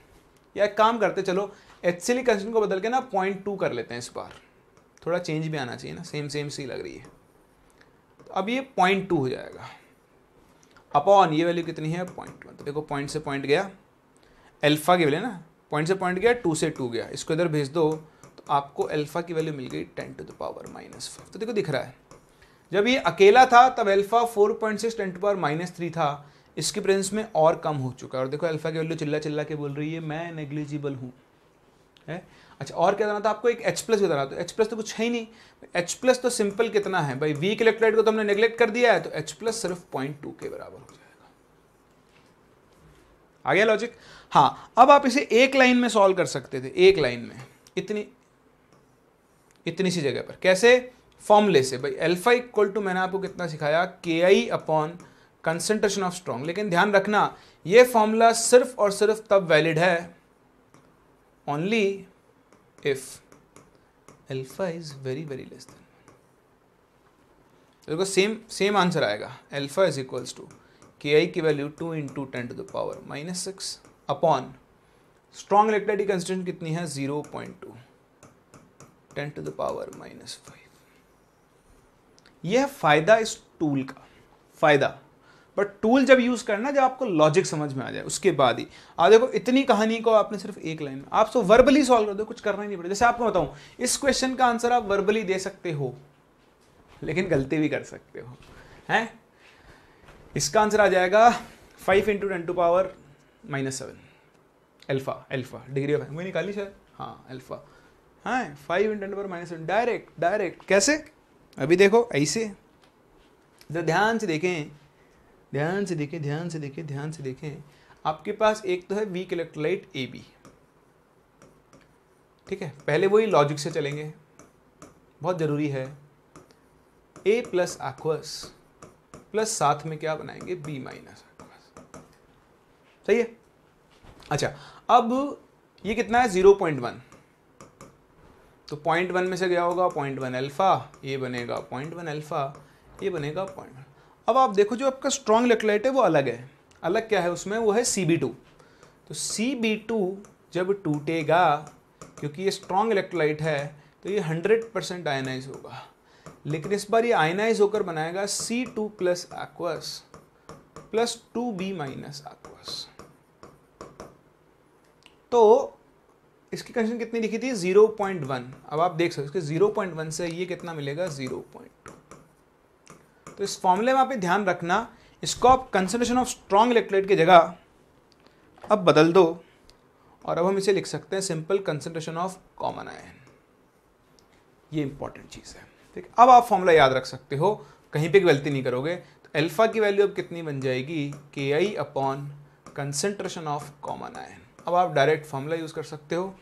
या एक काम करते चलो एच सी कंसिडरेशन को बदल के ना पॉइंट टू कर लेते हैं इस बार थोड़ा चेंज भी आना चाहिए ना सेम सेम सी लग रही है तो अब ये पॉइंट टू हो जाएगा अपॉन ये वैल्यू कितनी है पॉइंट वन तो देखो पॉइंट से पॉइंट गया अल्फ़ा के वैल्यू ना पॉइंट से पॉइंट गया टू से टू गया इसको इधर भेज दो तो आपको अल्फ़ा की वैल्यू मिल गई ten to the power minus five तो देखो दिख रहा है जब ये अकेला था तब alpha four point six ten to power minus three था इसके प्रेजेंस में और कम हो चुका है और देखो अल्फ़ा की वैल्यू चिल्ला चिल्ला के बोल रही है मैं नेग्लिजिबल हूँ है अच्छा और क्या बताना था आपको एक एच प्लस भी बताना तो एच प्लस तो कुछ है ही नहीं एच प्लस तो सिंपल कितना है भाई वीक इलेक्ट्रोलाइट को तो हमने नेग्लेक्ट कर दिया है तो एच प्लस सिर्फ पॉइंट टू के बराबर हो जाएगा आ गया लॉजिक हाँ अब आप इसे एक लाइन में सॉल्व कर सकते थे एक लाइन में इतनी इतनी सी जगह पर कैसे फॉर्मूले से भाई अल्फा इक्वल टू मैंने आपको कितना सिखाया K I upon concentration of strong लेकिन ध्यान रखना ये फॉर्मूला सिर्फ और सिर्फ तब वैलिड है only if alpha is very very less than देखो सेम सेम आंसर आएगा alpha is equals to K I की value two into ten to the power minus six upon strong electrolyte constant कितनी है zero point two ten to the power minus five यह फायदा इस tool का फायदा but tool जब use करना जब आपको लॉजिक समझ में आ जाए उसके बाद ही आप देखो इतनी कहानी को आपने सिर्फ एक लाइन में आप सो वर्बली सॉल्व कर दो कुछ करना ही नहीं पड़ेगा जैसे आपको बताऊं इस क्वेश्चन का आंसर आप वर्बली दे सकते हो लेकिन गलती भी कर सकते हो हैं इसका आंसर आ जाएगा five into ten to power minus seven alpha alpha degree of angle निकाली शायद हाँ एल्फा हाँ फाइव इंटू पर माइनस सेवन डायरेक्ट डायरेक्ट कैसे अभी देखो ऐसे जरा ध्यान से देखें ध्यान से देखें ध्यान से देखें ध्यान से देखें आपके पास एक तो है वीक इलेक्ट्रोलाइट ए बी ठीक है पहले वही लॉजिक से चलेंगे बहुत ज़रूरी है ए प्लस एक्वस प्लस साथ में क्या बनाएंगे बी माइनस एक्वस सही है अच्छा अब ये कितना है ज़ीरो पॉइंट वन तो पॉइंट वन में से गया होगा पॉइंट वन एल्फा ये बनेगा पॉइंट वन एल्फा ये बनेगा पॉइंट वन अब आप देखो जो आपका स्ट्रॉन्ग इलेक्ट्रोलाइट है वो अलग है अलग क्या है उसमें वो है सी बी टू तो सी बी टू जब टूटेगा क्योंकि ये स्ट्रॉन्ग इलेक्ट्रोलाइट है तो ये हंड्रेड परसेंट आयनाइज होगा लेकिन इस बार ये आयनाइज होकर बनाएगा C two plus aqueous plus two B minus aqueous तो इसकी कंडीशन कितनी लिखी थी 0.1 अब आप देख सकते हो इसके 0.1 से ये कितना मिलेगा 0.2 तो इस फॉर्मूले में आप ध्यान रखना इसको आप कंसनट्रेशन ऑफ स्ट्रॉन्ग इलेक्ट्रेट की जगह अब बदल दो और अब हम इसे लिख सकते हैं simple concentration of common ion ये इंपॉर्टेंट चीज़ है ठीक अब आप फॉर्मूला याद रख सकते हो कहीं पर गलती नहीं करोगे तो एल्फा की वैल्यू अब कितनी बन जाएगी K I upon concentration of common ion अब आप डायरेक्ट फॉर्मूला यूज़ कर सकते हो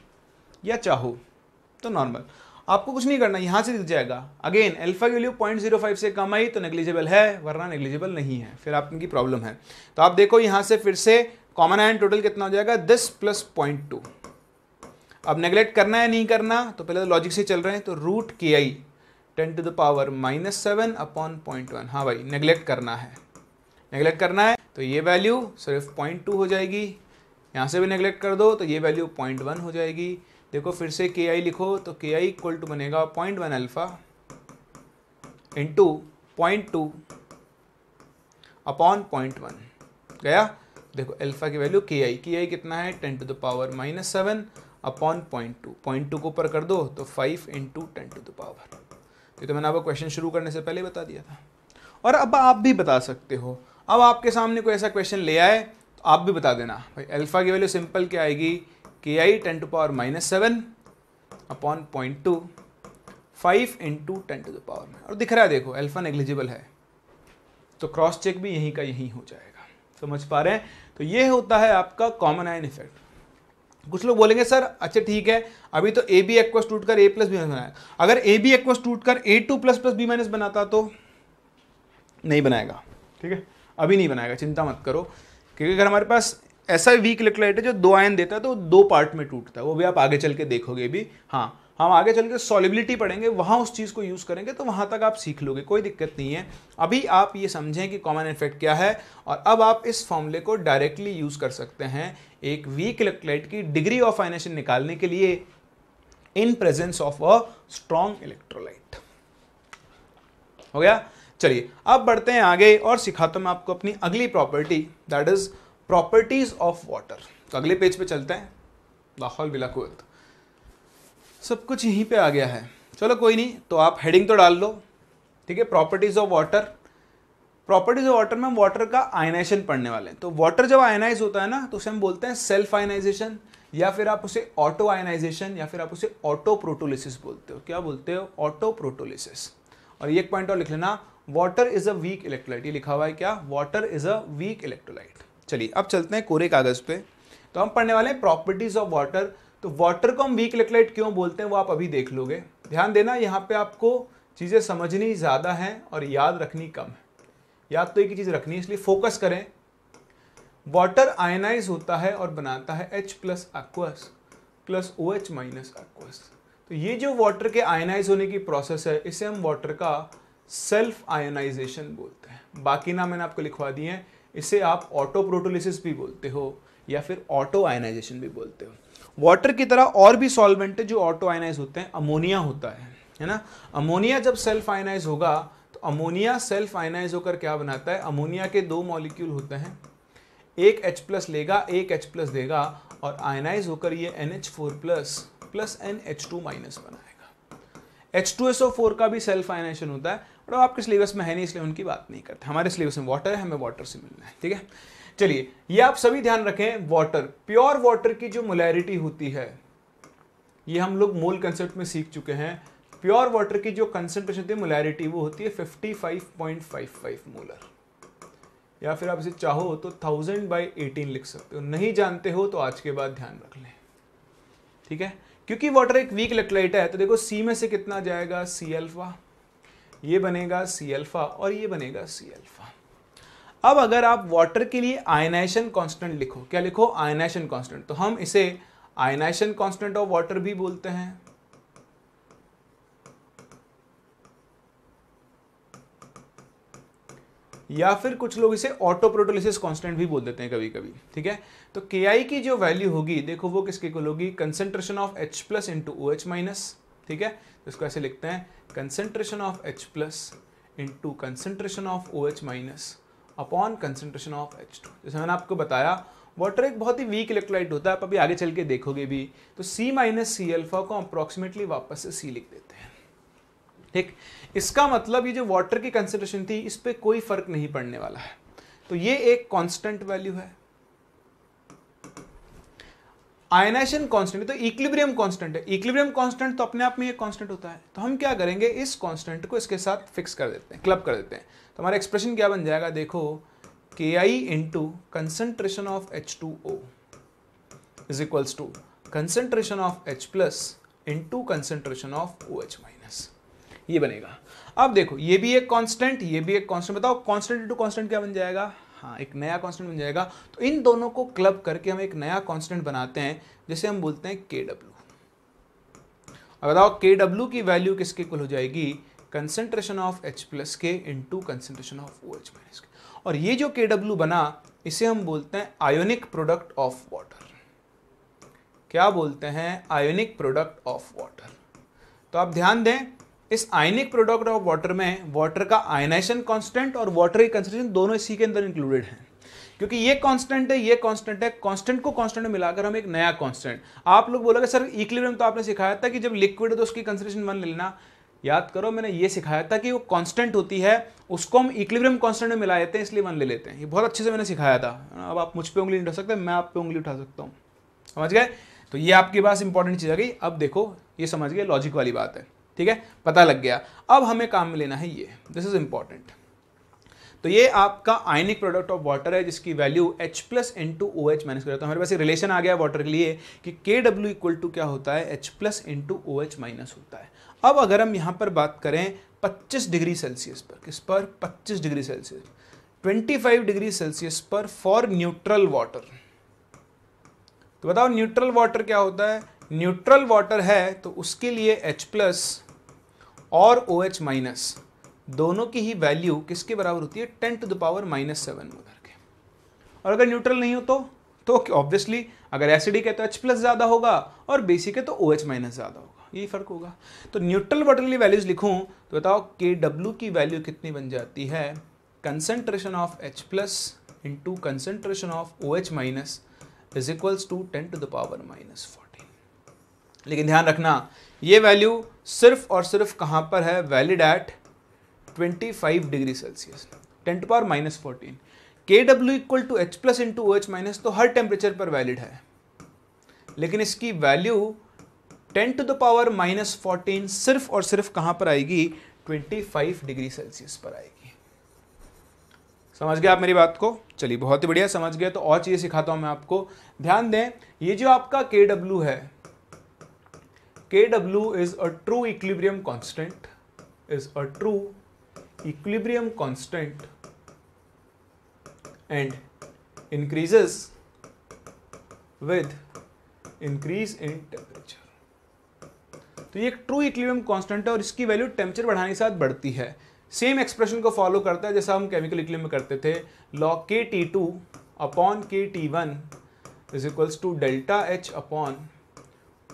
या चाहो तो नॉर्मल आपको कुछ नहीं करना यहाँ से दिख जाएगा अगेन अल्फा की वैल्यू पॉइंट जीरो फाइव से कम आई तो नेग्लिजिबल है वरना नेग्लिजिबल नहीं है फिर आपकी प्रॉब्लम है तो आप देखो यहाँ से फिर से कॉमन आयन टोटल कितना हो जाएगा दिस प्लस पॉइंट टू अब नेग्लेक्ट करना है नहीं करना तो पहले तो लॉजिक से चल रहे हैं तो root K I ten to the power minus seven upon point one हाँ भाई नेग्लेक्ट करना है नेग्लेक्ट करना है तो ये वैल्यू सिर्फ पॉइंट टू हो जाएगी यहाँ से भी नेगलेक्ट कर दो तो ये वैल्यू पॉइंट वन हो जाएगी देखो फिर से के आई लिखो तो के आई इक्वल टू बनेगा point one alpha into point two upon point one गया देखो अल्फ़ा की वैल्यू के आई के आई कितना है ten to the power minus seven upon point two point two को ऊपर कर दो तो five into ten to the power ये तो मैंने आपको क्वेश्चन शुरू करने से पहले बता दिया था और अब आप भी बता सकते हो अब आपके सामने कोई ऐसा क्वेश्चन ले आए आप भी बता देना भाई अल्फ़ा की वैल्यू सिंपल क्या आएगी K I ten to power minus seven upon point two five into ten to the power में और दिख रहा है देखो अल्फ़ा नेग्लिजिबल है तो क्रॉस चेक भी यहीं का यहीं हो जाएगा समझ पा रहे हैं तो ये होता है आपका कॉमन आयन इफेक्ट कुछ लोग बोलेंगे सर अच्छा ठीक है अभी तो ए बी एक्वस टूट कर ए प्लस बी माइनस बनाया अगर ए बी एक्वस टूट कर A two plus plus B minus बनाता तो नहीं बनाएगा ठीक है अभी नहीं बनाएगा चिंता मत करो क्योंकि अगर हमारे पास ऐसा वीक इलेक्ट्रोलाइट है जो दो आयन देता है तो दो पार्ट में टूटता है वो भी आप आगे चल के देखोगे भी हाँ हम आगे चल के सॉलिबिलिटी पढ़ेंगे वहाँ उस चीज़ को यूज़ करेंगे तो वहाँ तक आप सीख लोगे कोई दिक्कत नहीं है अभी आप ये समझें कि कॉमन इफेक्ट क्या है और अब आप इस फॉर्मूले को डायरेक्टली यूज़ कर सकते हैं एक वीक इलेक्ट्रोलाइट की डिग्री ऑफ आइनेशन निकालने के लिए in presence of a strong electrolyte हो गया चलिए अब बढ़ते हैं आगे और सिखाता हूं मैं आपको अपनी अगली property that is properties of water तो अगले पेज पे चलते हैं लाहौल बिला सब कुछ यहीं पे आ गया है चलो कोई नहीं तो आप हेडिंग तो डाल लो ठीक है properties of water properties of water में हम वाटर का आयनाइजेशन पढ़ने वाले हैं तो वाटर जब आयनाइज होता है ना तो उसे हम बोलते हैं सेल्फ आयनाइजेशन या फिर आप उसे ऑटो आयनाइजेशन या फिर आप उसे ऑटो प्रोटोलिसिस बोलते हो क्या बोलते हो ऑटो प्रोटोलिसिस और ये एक पॉइंट और लिख लेना water is a weak electrolyte ये लिखा हुआ है क्या water is a weak electrolyte चलिए अब चलते हैं कोरे कागज पे तो हम पढ़ने वाले हैं प्रॉपर्टीज ऑफ वाटर तो वाटर को हम वीक इलेक्ट्रोलाइट क्यों बोलते हैं वो आप अभी देख लोगे ध्यान देना यहाँ पे आपको चीज़ें समझनी ज़्यादा हैं और याद रखनी कम है याद तो एक ही चीज़ रखनी है इसलिए फोकस करें वाटर आयनाइज होता है और बनाता है H plus aqueous plus O H minus aqueous तो ये जो वाटर के आयनाइज होने की प्रोसेस है इसे हम वाटर का सेल्फ आयोनाइजेशन बोलते हैं बाकी नाम मैंने आपको लिखवा दिए हैं इसे आप ऑटो प्रोटोलिसिस भी बोलते हो या फिर ऑटो आयोनाइजेशन भी बोलते हो वाटर की तरह और भी सॉल्वेंट है जो ऑटो आयोनाइज होते हैं अमोनिया होता है है ना अमोनिया जब सेल्फ आयोनाइज होगा तो अमोनिया सेल्फ आयोनाइज होकर क्या बनाता है अमोनिया के दो मॉलिक्यूल होते हैं एक H प्लस लेगा एक H प्लस देगा और आयनाइज होकर ये N H four plus plus N H two minus बनाएगा H two S O four का भी सेल्फ आयनाइजेशन होता है बट आपके सिलेबस में है नहीं इसलिए उनकी बात नहीं करते हमारे सिलेबस में वाटर है हमें वाटर से मिलना है ठीक है चलिए ये आप सभी ध्यान रखें वाटर प्योर वाटर की जो मोलैरिटी होती है ये हम लोग मोल कंसेप्ट में सीख चुके हैं प्योर वाटर की जो कंसेंट्रेशन होती है मोलैरिटी वो होती है 55.55 मोलर या फिर आप इसे चाहो तो थाउजेंड बाई एटीन लिख सकते हो नहीं जानते हो तो आज के बाद ध्यान रख लें ठीक है क्योंकि वाटर एक वीक इलेक्ट्रोलाइट है तो देखो सी में से कितना जाएगा सी अल्फा ये बनेगा सी अल्फ़ा और ये बनेगा सी अल्फ़ा अब अगर आप वाटर के लिए आयनाइशन कांस्टेंट लिखो क्या लिखो आयनाइशन कांस्टेंट तो हम इसे आयनाइशन कांस्टेंट ऑफ वाटर भी बोलते हैं या फिर कुछ लोग इसे ऑटोप्रोटोलिसिस कांस्टेंट भी बोल देते हैं कभी कभी ठीक है तो के की जो वैल्यू होगी देखो वो किसके को होगी concentration of H plus into O H minus ठीक है तो इसको ऐसे लिखते हैं concentration of H plus into concentration of OH minus upon concentration of H two जैसे मैंने आपको बताया वाटर एक बहुत ही वीक इलेक्ट्रोलाइट होता है आप अभी आगे चल के देखोगे भी तो C माइनस सी एल्फा को अप्रोक्सीमेटली वापस से C लिख देते हैं ठीक इसका मतलब ये जो वाटर की कंसेंट्रेशन थी इस पर कोई फर्क नहीं पड़ने वाला है तो ये एक कांस्टेंट वैल्यू है आयनाइशन कॉन्स्टेंट तो इक्विलिब्रियम कॉन्स्टेंट है इक्विलिब्रियम कॉन्स्टेंट तो अपने आप में एक कॉन्स्टेंट होता है तो हम क्या करेंगे इस कॉन्स्टेंट को इसके साथ फिक्स कर देते हैं क्लब कर देते हैं तो हमारा एक्सप्रेशन क्या बन जाएगा देखो K I into concentration of H two O is equals to concentration of H plus into concentration of O H minus ये बनेगा अब देखो ये भी एक कॉन्स्टेंट ये भी एक कॉन्स्टेंट बताओ कॉन्स्टेंट इंटू कॉन्स्टेंट क्या बन जाएगा हाँ एक नया कांस्टेंट बन जाएगा तो इन दोनों को क्लब करके हम एक नया कांस्टेंट बनाते हैं जिसे हम बोलते हैं के डब्ल्यू अब बताओ के डब्ल्यू की वैल्यू किसके कुल हो जाएगी कंसेंट्रेशन ऑफ एच प्लस के into concentration of O H minus के और ये जो के डब्ल्यू बना इसे हम बोलते हैं आयोनिक प्रोडक्ट ऑफ वाटर क्या बोलते हैं आयोनिक प्रोडक्ट ऑफ वाटर तो आप ध्यान दें इस आयनिक प्रोडक्ट ऑफ वाटर में वाटर का आयनाइजेशन कांस्टेंट और वाटर की कंसेंट्रेशन दोनों इसी के अंदर इंक्लूडेड हैं क्योंकि ये कांस्टेंट है ये कांस्टेंट है कांस्टेंट को कांस्टेंट मिलाकर हम एक नया कांस्टेंट आप लोग बोलोगे सर इक्विलिब्रियम तो आपने सिखाया था कि जब लिक्विड है तो उसकी कंसेंट्रेशन वन ले लेना याद करो मैंने ये सिखाया था कि वो कांस्टेंट होती है उसको हम इक्विलिब्रियम कांस्टेंट में मिला लेते हैं इसलिए वन ले लेते हैं ये बहुत अच्छे से मैंने सिखाया था अब आप मुझ पर उंगली उठा सकते मैं आप पे उंगली उठा सकता हूँ समझ गए तो ये आपके पास इंपॉर्टेंट चीज़ आ गई अब देखो ये समझ गए लॉजिक वाली बात है ठीक है पता लग गया अब हमें काम में लेना है ये दिस इज इंपॉर्टेंट तो ये आपका आयनिक प्रोडक्ट ऑफ वाटर है जिसकी value H plus into O H minus करता है तो हमारे पास ये रिलेशन आ गया वाटर के लिए कि के डब्ल्यू इक्वल टू क्या होता है H plus into O H minus होता है अब अगर हम यहाँ पर बात करें 25 डिग्री सेल्सियस पर किस पर 25 डिग्री सेल्सियस 25 डिग्री सेल्सियस पर फॉर न्यूट्रल वाटर तो बताओ न्यूट्रल वाटर क्या होता है न्यूट्रल वाटर है तो उसके लिए एच प्लस और ओ OH माइनस दोनों की ही वैल्यू किसके बराबर होती है ten to the power minus seven उधर के और अगर न्यूट्रल नहीं हो तो तो ऑब्वियसली अगर एसिडिक है तो एच प्लस ज़्यादा होगा और बेसिक है तो ओ OH एच माइनस ज़्यादा होगा यही फ़र्क होगा तो न्यूट्रल वाटर वैल्यूज़ लिखूँ तो बताओ के डब्ल्यू की वैल्यू कितनी बन जाती है concentration of H plus into concentration of O H minus is equals to ten to the power minus four लेकिन ध्यान रखना ये वैल्यू सिर्फ और सिर्फ कहाँ पर है valid at 25 degree Celsius ten to power minus fourteen K W equal to H plus into H minus तो हर टेम्परेचर पर वैलिड है लेकिन इसकी value ten to the power minus fourteen सिर्फ और सिर्फ कहाँ पर आएगी 25 डिग्री सेल्सियस पर आएगी समझ गया आप मेरी बात को चलिए बहुत ही बढ़िया समझ गया तो और चीज़ें सिखाता हूँ मैं आपको ध्यान दें ये जो आपका के डब्ल्यू है Kw is a true equilibrium constant, is a true equilibrium constant and increases with increase in temperature. तो ये एक ट्रू इक्विलिब्रियम कांस्टेंट है और इसकी वैल्यू टेम्परेचर बढ़ाने के साथ बढ़ती है सेम एक्सप्रेशन को फॉलो करता है जैसा हम केमिकल इक्विलिब्रियम में करते थे law K T two upon K T one is equals to delta H upon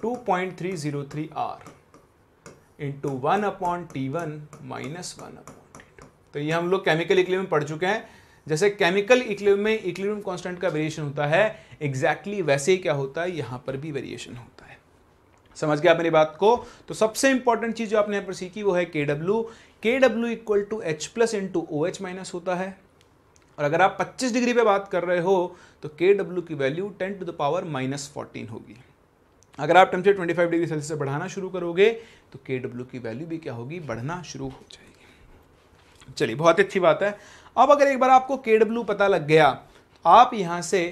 2.303 R into one upon T one minus one upon T two तो ये हम लोग केमिकल इक्लियम पढ़ चुके हैं जैसे केमिकल इक्लियम में इक्लियम कांस्टेंट का वेरिएशन होता है एग्जैक्टली exactly वैसे ही क्या होता है यहाँ पर भी वेरिएशन होता है समझ गया मेरी बात को तो सबसे इंपॉर्टेंट चीज़ जो आपने यहाँ पर सीखी वो है K W K W equal to H plus into O H minus होता है और अगर आप पच्चीस डिग्री पे बात कर रहे हो तो के डब्ल्यू की value ten to the power minus fourteen होगी अगर आप टेम्परेचर 25 डिग्री सेल्सियस से बढ़ाना शुरू करोगे तो के डब्ल्यू की वैल्यू भी क्या होगी बढ़ना शुरू हो जाएगी चलिए बहुत अच्छी बात है अब अगर एक बार आपको के डब्ल्यू पता लग गया तो आप यहाँ से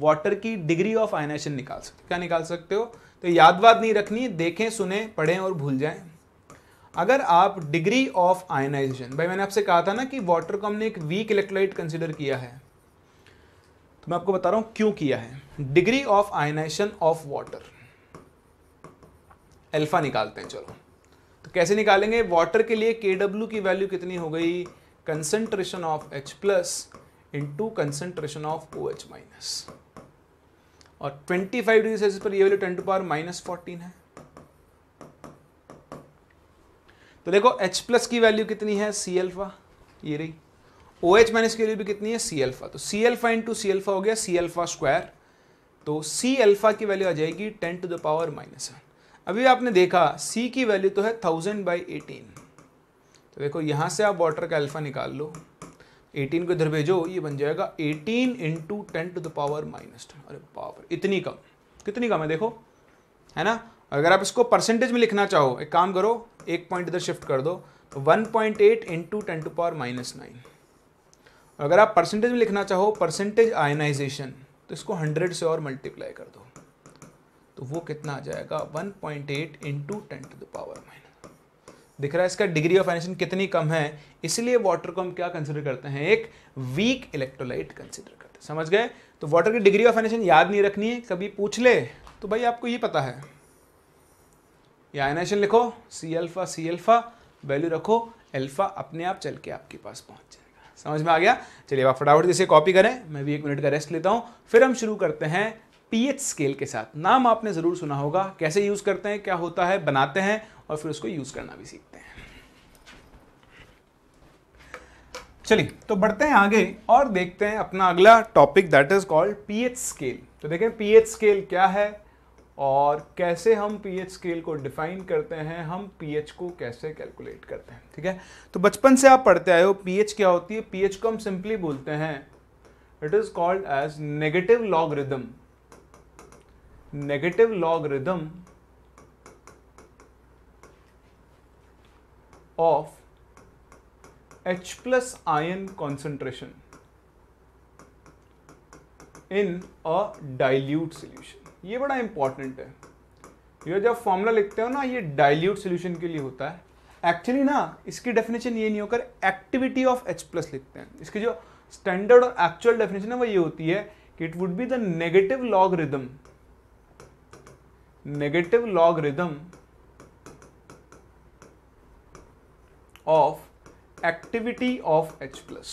वाटर की डिग्री ऑफ आयनाइजेशन निकाल सकते क्या निकाल सकते हो तो यादवाद नहीं रखनी देखें सुने पढ़ें और भूल जाएं अगर आप डिग्री ऑफ आयनाइजेशन भाई मैंने आपसे कहा था ना कि वाटर को हमने एक वीक इलेक्ट्रोलाइट कंसिडर किया है तो मैं आपको बता रहा हूँ क्यों किया है degree of ionization of water alpha निकालते हैं चलो तो कैसे निकालेंगे वाटर के लिए के डब्ल्यू की वैल्यू कितनी हो गई concentration of H plus into concentration of O H minus और 25 डिग्री सेल्सियस पर ये value ten to power minus fourteen है तो देखो H प्लस की वैल्यू कितनी है सी एल्फा ये रही ओ एच माइनस की वैल्यू भी कितनी है सी एल्फा तो C alpha into C alpha हो गया सी एल्फा स्क्वायर तो सी एल्फा की वैल्यू आ जाएगी ten to the power minus है अभी आपने देखा सी की वैल्यू तो है थाउजेंड बाई एटीन तो देखो यहाँ से आप वाटर का अल्फा निकाल लो 18 को इधर भेजो ये बन जाएगा 18 into ten to the power minus ten अरे पावर इतनी कम कितनी कम है देखो है ना अगर आप इसको परसेंटेज में लिखना चाहो एक काम करो एक पॉइंट इधर शिफ्ट कर दो तो 1.8 point eight into ten to power minus nine अगर आप परसेंटेज में लिखना चाहो परसेंटेज आयनाइजेशन तो इसको 100 से और मल्टीप्लाई कर दो तो वो कितना आ जाएगा 1.8 point eight into ten to the power minus दिख रहा है इसका डिग्री ऑफ एनेशन कितनी कम है इसलिए वाटर को हम क्या कंसिडर करते हैं एक वीक इलेक्ट्रोलाइट कंसिडर करते हैं समझ गए तो वाटर की डिग्री ऑफ एनेशन याद नहीं रखनी है कभी पूछ ले तो भाई आपको ये पता है या एनेशन लिखो C alpha C alpha value रखो एल्फा अपने आप चल के आपके पास पहुंच जाएगा समझ में आ गया चलिए आप फटाफट जैसे कॉपी करें मैं भी एक मिनट का रेस्ट लेता हूँ फिर हम शुरू करते हैं पीएच स्केल के साथ नाम आपने ज़रूर सुना होगा कैसे यूज़ करते हैं क्या होता है बनाते हैं और फिर उसको यूज़ करना भी सीखते हैं चलिए तो बढ़ते हैं आगे और देखते हैं अपना अगला topic that is called pH scale तो देखें पीएच स्केल क्या है और कैसे हम पीएच स्केल को डिफाइन करते हैं हम पीएच को कैसे कैलकुलेट करते हैं ठीक है तो बचपन से आप पढ़ते आए हो पीएच क्या होती है पीएच को हम सिंपली बोलते हैं it is called as negative logarithm logarithm of H plus ion concentration in a dilute solution ये बड़ा इंपॉर्टेंट है ये जब फॉर्मूला लिखते हो ना ये डाइल्यूट सोल्यूशन के लिए होता है एक्चुअली ना इसकी डेफिनेशन ये नहीं होकर एक्टिविटी ऑफ एच प्लस लिखते हैं इसकी जो स्टैंडर्ड और एक्चुअल डेफिनेशन है वो ये होती है कि it would be the negative logarithm logarithm of activity of H plus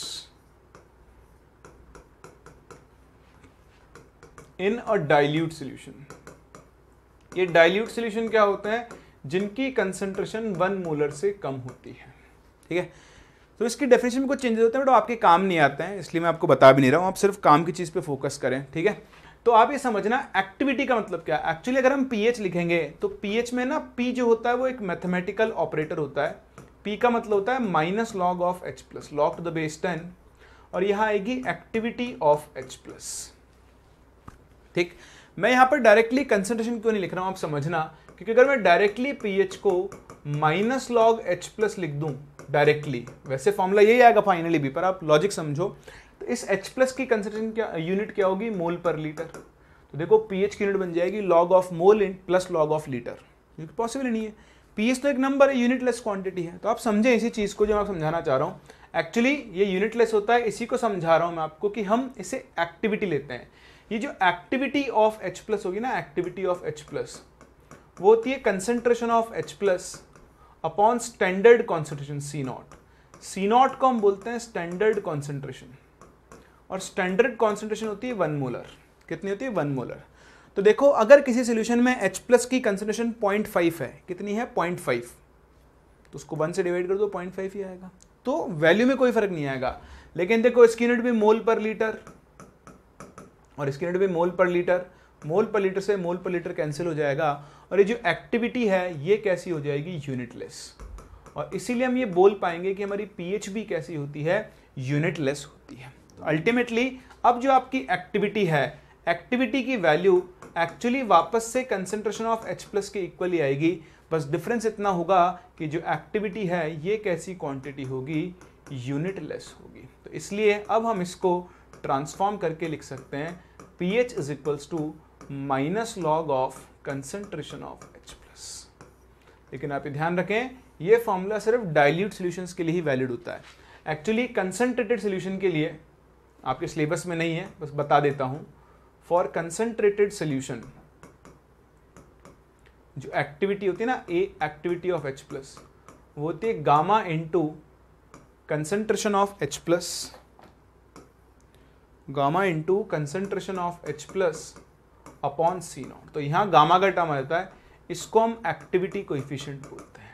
in a dilute solution ये डाइल्यूट सोल्यूशन क्या होते हैं जिनकी कंसेंट्रेशन वन मोलर से कम होती है ठीक है तो इसकी डेफिनेशन में कुछ चेंजेस होते हैं बट तो आपके काम नहीं आते हैं इसलिए मैं आपको बता भी नहीं रहा हूं आप सिर्फ काम की चीज़ पे फोकस करें ठीक है तो आप ये समझना एक्टिविटी का मतलब क्या है एक्चुअली अगर हम पीएच लिखेंगे तो पीएच में ना पी जो होता है वो एक मैथमेटिकल ऑपरेटर होता है पी का मतलब होता है minus log of H plus log to the base ten और यहां आएगी एक्टिविटी ऑफ एच प्लस ठीक मैं यहां पर डायरेक्टली कंसेंट्रेशन क्यों नहीं लिख रहा हूं आप समझना क्योंकि अगर मैं डायरेक्टली पीएच को माइनस लॉग एच प्लस लिख दू डायरेक्टली वैसे फॉर्मूला यही आएगा फाइनली भी पर आप लॉजिक समझो तो इस H प्लस की कंसेंट्रेशन क्या यूनिट क्या होगी मोल पर लीटर तो देखो पीएच की यूनिट बन जाएगी log of mole in plus log of litre क्योंकि पॉसिबल नहीं है पीएच तो एक नंबर है यूनिटलेस क्वांटिटी है तो आप समझें इसी चीज़ को जो मैं समझाना चाह रहा हूँ एक्चुअली ये यूनिटलेस होता है इसी को समझा रहा हूँ मैं आपको कि हम इसे एक्टिविटी लेते हैं ये जो एक्टिविटी ऑफ एच प्लस होगी ना एक्टिविटी ऑफ एच प्लस वो होती है concentration of H plus upon standard concentration C naught C naught को हम बोलते हैं स्टैंडर्ड कॉन्सेंट्रेशन और स्टैंडर्ड कॉन्सेंट्रेशन होती है वन मोलर कितनी होती है वन मोलर तो देखो अगर किसी सोल्यूशन में H प्लस की कंसेंट्रेशन पॉइंट फाइव है कितनी है पॉइंट फाइव तो उसको वन से डिवाइड कर दो पॉइंट फाइव ही आएगा तो वैल्यू में कोई फर्क नहीं आएगा लेकिन देखो इसकी यूनिट भी मोल पर लीटर और इसकी यूनिट भी मोल पर लीटर मोल पर लीटर से मोल पर लीटर कैंसिल हो जाएगा और ये जो एक्टिविटी है ये कैसी हो जाएगी यूनिटलेस और इसीलिए हम ये बोल पाएंगे कि हमारी एच भी कैसी होती है यूनिटलेस होती है अल्टीमेटली अब जो आपकी एक्टिविटी है एक्टिविटी की वैल्यू एक्चुअली वापस से कंसेंट्रेशन ऑफ एच प्लस के इक्वली आएगी बस डिफरेंस इतना होगा कि जो एक्टिविटी है ये कैसी क्वांटिटी होगी यूनिट लेस होगी तो इसलिए अब हम इसको ट्रांसफॉर्म करके लिख सकते हैं P H is equals to minus log of concentration of H plus लेकिन आप ध्यान रखें ये फॉर्मूला सिर्फ डाइल्यूट सोल्यूशन के लिए ही वैलिड होता है एक्चुअली कंसनट्रेटेड सोल्यूशन के लिए आपके सिलेबस में नहीं है बस बता देता हूं फॉर कंसनट्रेटेड सोल्यूशन जो एक्टिविटी होती है ना a activity of H plus वो होती है gamma into concentration of H plus gamma into concentration of H plus upon C naught तो यहां गामा का टर्म रहता है इसको हम एक्टिविटी को इफिशियंट बोलते हैं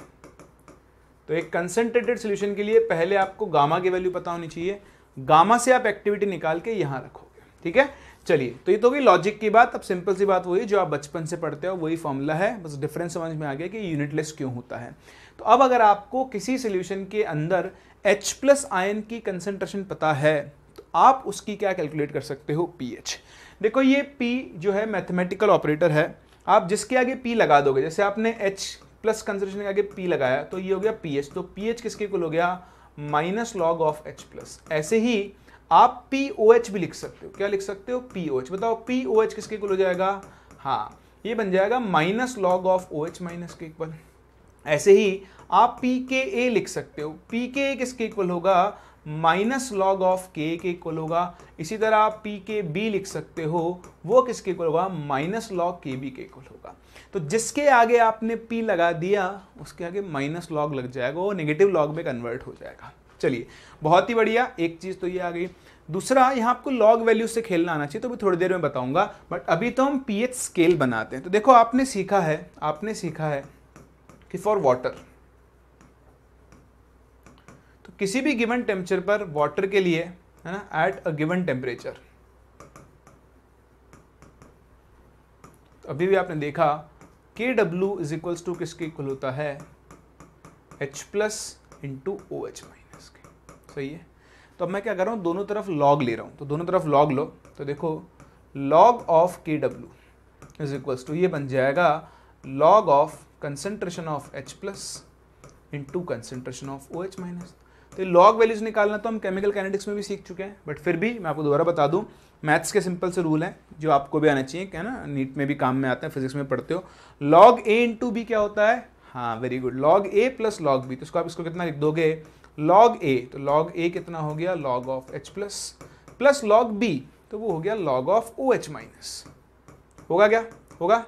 तो एक कंसेंट्रेटेड सोल्यूशन के लिए पहले आपको गामा की वैल्यू पता होनी चाहिए गामा से आप एक्टिविटी निकाल के यहां रखोगे ठीक है चलिए तो ये तो होगी लॉजिक की बात अब सिंपल सी बात वही जो आप बचपन से पढ़ते हो वही फॉर्मूला है बस डिफरेंस समझ में आ गया कि यूनिटलेस क्यों होता है तो अब अगर आपको किसी सोल्यूशन के अंदर एच प्लस आयन की कंसेंट्रेशन पता है तो आप उसकी क्या कैलकुलेट कर सकते हो pH देखो ये पी जो है मैथमेटिकल ऑपरेटर है आप जिसके आगे पी लगा दोगे जैसे आपने एच प्लस कंसेंट्रेशन के आगे पी लगाया तो ये हो गया पी तो पी किसके कुल हो गया minus log of H plus ऐसे ही आप पी ओ एच भी लिख सकते हो क्या लिख सकते हो पी ओ एच बताओ पी ओ एच किसके इक्वल हो जाएगा हाँ ये बन जाएगा minus log of O H minus के इक्वल ऐसे ही आप पी के ए लिख सकते हो पी के ए किसके इक्वल होगा माइनस लॉग ऑफ के के इक्वल होगा इसी तरह आप पी के बी लिख सकते हो वो किसके इक्वल होगा माइनस लॉग के बी के इक्वल तो जिसके आगे आपने पी लगा दिया उसके आगे माइनस लॉग लग जाएगा वो नेगेटिव लॉग में कन्वर्ट हो जाएगा चलिए बहुत ही बढ़िया एक चीज़ तो ये आ गई दूसरा यहाँ आपको लॉग वैल्यू से खेलना आना चाहिए तो भी थोड़ी देर में बताऊंगा बट अभी तो हम एच स्केल बनाते हैं तो देखो आपने सीखा है आपने सीखा है कि फॉर वाटर तो किसी भी गिवन टेम्परेचर पर वाटर के लिए है ना एट अ गिवन टेम्परेचर अभी भी आपने देखा K W is equals to किसके इक्वल होता है H plus into O H minus के सही है तो अब मैं क्या कर रहा हूँ दोनों तरफ लॉग ले रहा हूँ तो दोनों तरफ लॉग लो तो देखो log of K W is equals to ये बन जाएगा log of concentration of H plus into concentration of O H minus तो लॉग वैल्यूज निकालना तो हम केमिकल कैनेटिक्स में भी सीख चुके हैं बट फिर भी मैं आपको दोबारा बता दूं मैथ्स के सिंपल से रूल हैं जो आपको भी आना चाहिए क्या ना नीट में भी काम में आते हैं फिजिक्स में पढ़ते हो लॉग ए इंटू बी क्या होता है हाँ वेरी गुड लॉग ए प्लस लॉग बी तो इसको आप इसको कितना लिख दोगे लॉग ए तो लॉग ए कितना हो गया log of H plus plus log B तो वो हो गया log of O H minus होगा क्या होगा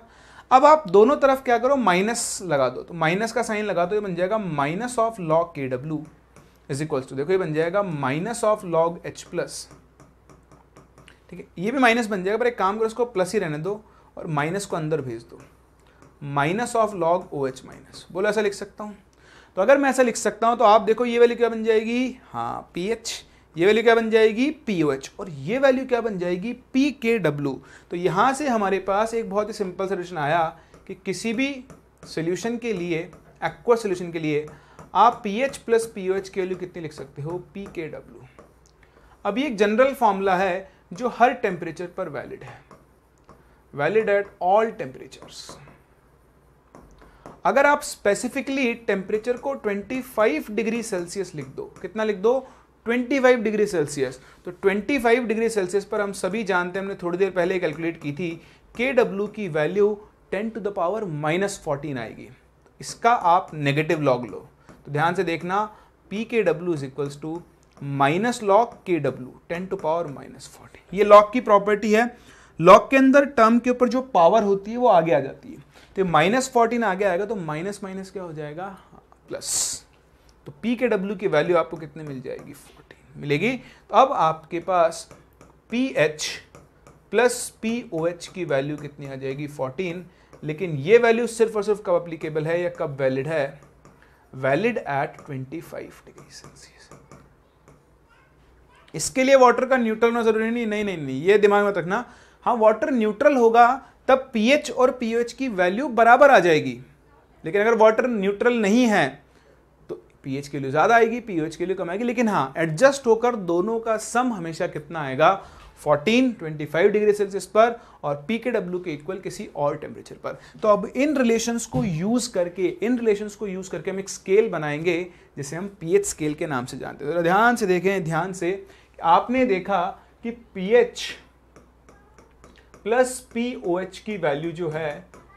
अब आप दोनों तरफ क्या करो माइनस लगा दो तो माइनस का साइन लगा दो ये बन जाएगा minus of log K W is equals to देखो ये बन जाएगा minus of log H plus ठीक है ये भी माइनस बन जाएगा पर एक काम करो इसको प्लस ही रहने दो और माइनस को अंदर भेज दो minus of log O H minus बोलो ऐसा लिख सकता हूँ तो अगर मैं ऐसा लिख सकता हूँ तो आप देखो ये वैल्यू क्या बन जाएगी हाँ पी एच ये वैल्यू क्या बन जाएगी पी ओ एच और ये वैल्यू क्या बन जाएगी पी के डब्ल्यू तो यहाँ से हमारे पास एक बहुत ही सिंपल सोल्यूशन आया कि किसी भी सोल्यूशन के लिए एक्वा सोल्यूशन के लिए आप P H plus P O H की वैल्यू कितनी लिख सकते हो पी के डब्ल्यू अब ये एक जनरल फॉर्मूला है जो हर टेम्परेचर पर वैलिड है वैलिड एट ऑल टेम्परेचर्स अगर आप स्पेसिफिकली टेम्परेचर को 25 डिग्री सेल्सियस लिख दो कितना लिख दो 25 डिग्री सेल्सियस तो 25 डिग्री सेल्सियस पर हम सभी जानते हैं हमने थोड़ी देर पहले कैलकुलेट की थी के डब्ल्यू की value 10 to the power minus fourteen आएगी इसका आप नेगेटिव लॉग लो तो ध्यान से देखना P K W is equals to minus log K W ten to power minus fourteen ये लॉक की प्रॉपर्टी है लॉक के अंदर टर्म के ऊपर जो पावर होती है वो आगे आ जाती है तो माइनस फोर्टीन आगे आएगा तो माइनस माइनस क्या हो जाएगा प्लस तो पी के डब्ल्यू की वैल्यू आपको कितने मिल जाएगी फोर्टीन मिलेगी तो अब आपके पास P H plus P O H की वैल्यू कितनी आ जाएगी फोर्टीन लेकिन ये वैल्यू सिर्फ और सिर्फ कब अप्लीकेबल है या कब वैलिड है valid at twenty five degree Celsius इसके लिए वाटर का न्यूट्रल होना जरूरी नहीं नहीं नहीं नहीं ये दिमाग में रखना हाँ वाटर न्यूट्रल होगा तब पीएच और पीएच की वैल्यू बराबर आ जाएगी लेकिन अगर वाटर न्यूट्रल नहीं है तो पीएच के वैल्यू ज़्यादा आएगी पीएच के लिए कम आएगी लेकिन हाँ एडजस्ट होकर दोनों का सम हमेशा कितना आएगा 14, 25 डिग्री सेल्सियस पर और पी के डब्ल्यू के इक्वल किसी और टेम्परेचर पर तो अब इन रिलेशंस को यूज़ करके इन रिलेशंस को यूज़ करके हम एक स्केल बनाएंगे जिसे हम पीएच स्केल के नाम से जानते हैं तो ध्यान से देखें ध्यान से आपने देखा कि pH plus P O H की वैल्यू जो है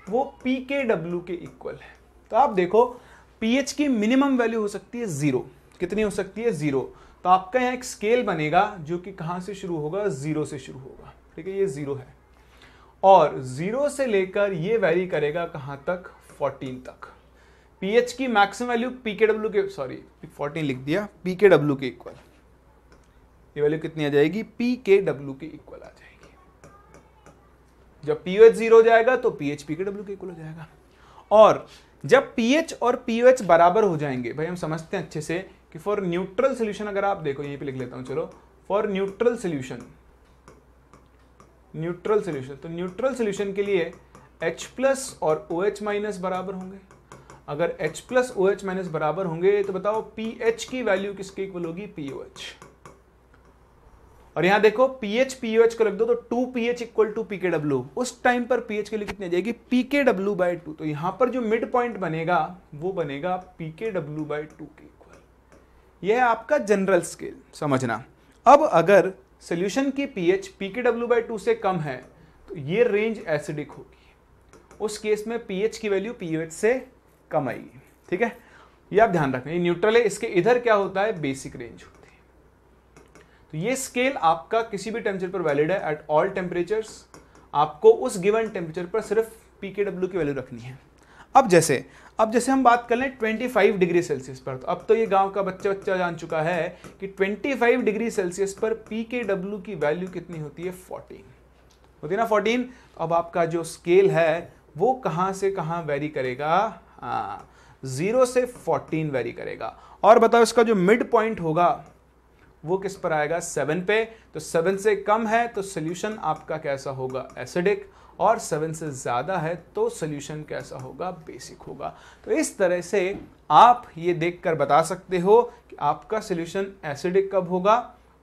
वो पी के डब्ल्यू के इक्वल है तो आप देखो पीएच की मिनिमम वैल्यू हो सकती है ज़ीरो कितनी हो सकती है ज़ीरो तो आपका यहाँ एक स्केल बनेगा जो कि कहाँ से शुरू होगा ज़ीरो से शुरू होगा ठीक है ये ज़ीरो है और ज़ीरो से लेकर ये वैरी करेगा कहाँ तक फोर्टीन तक पीएच की मैक्सिमम वैल्यू पीकेडब्ल्यू के सॉरी फोर्टीन लिख दिया पीकेडब्ल्यू के इक्वल ये वैल्यू कितनी आ जाएगी पी के डब्ल्यू के इक्वल आ जाएगी जब पीएच जीरो जाएगा तो पीएच पी के डब्ल्यू के इक्वल हो जाएगा और जब पीएच और पीएच बराबर हो जाएंगे भाई हम समझते हैं अच्छे से कि फॉर न्यूट्रल सोल्यूशन अगर आप देखो यहीं पे लिख लेता हूं चलो for neutral solution neutral solution तो न्यूट्रल सोल्यूशन के लिए एच प्लस और ओ एच माइनस बराबर होंगे अगर H plus O H minus बराबर होंगे तो बताओ पी एच की वैल्यू किसके इक्वल होगी पी ओ एच और यहां देखो पीएच पीओएच को लिख दो तो two pH equal to P K W उस टाइम पर पीएच के लिए कितनी आ जाएगी पीके डब्ल्यू बाई टू तो यहां पर जो मिड पॉइंट बनेगा वो बनेगा पीके डब्ल्यू बाई टू के इक्वल यह है आपका जनरल स्केल समझना अब अगर सोल्यूशन की pH P K W by two से कम है तो ये रेंज एसिडिक होगी उस केस में पीएच की वैल्यू पीएच से कम आएगी ठीक है ये आप ध्यान रखें ये न्यूट्रल है इसके इधर क्या होता है बेसिक रेंज होती है तो ये स्केल आपका किसी भी टेम्परेचर पर वैलिड है एट ऑल टेम्परेचर्स आपको उस गिवन टेम्परेचर पर सिर्फ पी के डब्ल्यू की वैल्यू रखनी है अब जैसे अब जैसे हम बात कर लें 25 डिग्री सेल्सियस पर तो अब तो ये गांव का बच्चा बच्चा जान चुका है कि 25 डिग्री सेल्सियस पर पी के डब्ल्यू की वैल्यू कितनी होती है 14 होती है ना 14 अब आपका जो स्केल है वो कहाँ से कहाँ वेरी करेगा ज़ीरो हाँ, से 14 वेरी करेगा और बताओ इसका जो मिड पॉइंट होगा वो किस पर आएगा सेवन पे तो सेवन से कम है तो सोल्यूशन आपका कैसा होगा एसिडिक और सेवन से ज़्यादा है तो सोल्यूशन कैसा होगा बेसिक होगा तो इस तरह से आप ये देखकर बता सकते हो कि आपका सोल्यूशन एसिडिक कब होगा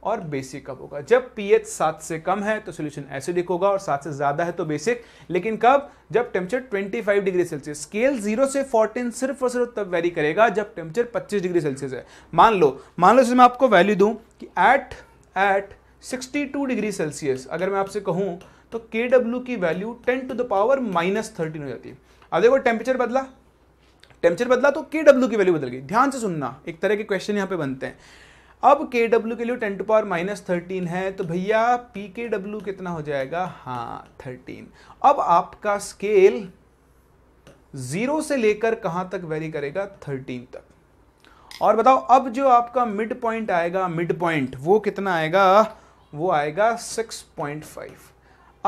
और बेसिक कब होगा जब पीएच सात से कम है तो सोल्यूशन एसिडिक होगा और सात से ज़्यादा है तो बेसिक लेकिन कब जब temperature 25 degree Celsius scale zero से 14 सिर्फ और सिर्फ तब वेरी करेगा जब टेम्परेचर 25 डिग्री सेल्सियस है मान लो मान लो जैसे मैं आपको वैल्यू दूं कि एट एट 62 डिग्री सेल्सियस अगर मैं आपसे कहूँ तो के डब्ल्यू की value ten to the power minus thirteen हो जाती है अब देखो टेम्परेचर बदला टेम्परेचर बदला तो के की वैल्यू बदल गई ध्यान से सुनना एक तरह के क्वेश्चन यहाँ पे बनते हैं अब के डब्ल्यू के लिए ten to power minus thirteen है तो भैया पी के डब्ल्यू कितना हो जाएगा हाँ थर्टीन अब आपका स्केल जीरो से लेकर कहां तक वेरी करेगा थर्टीन तक और बताओ अब जो आपका मिड पॉइंट आएगा मिड पॉइंट वो कितना आएगा वो आएगा सिक्स पॉइंट फाइव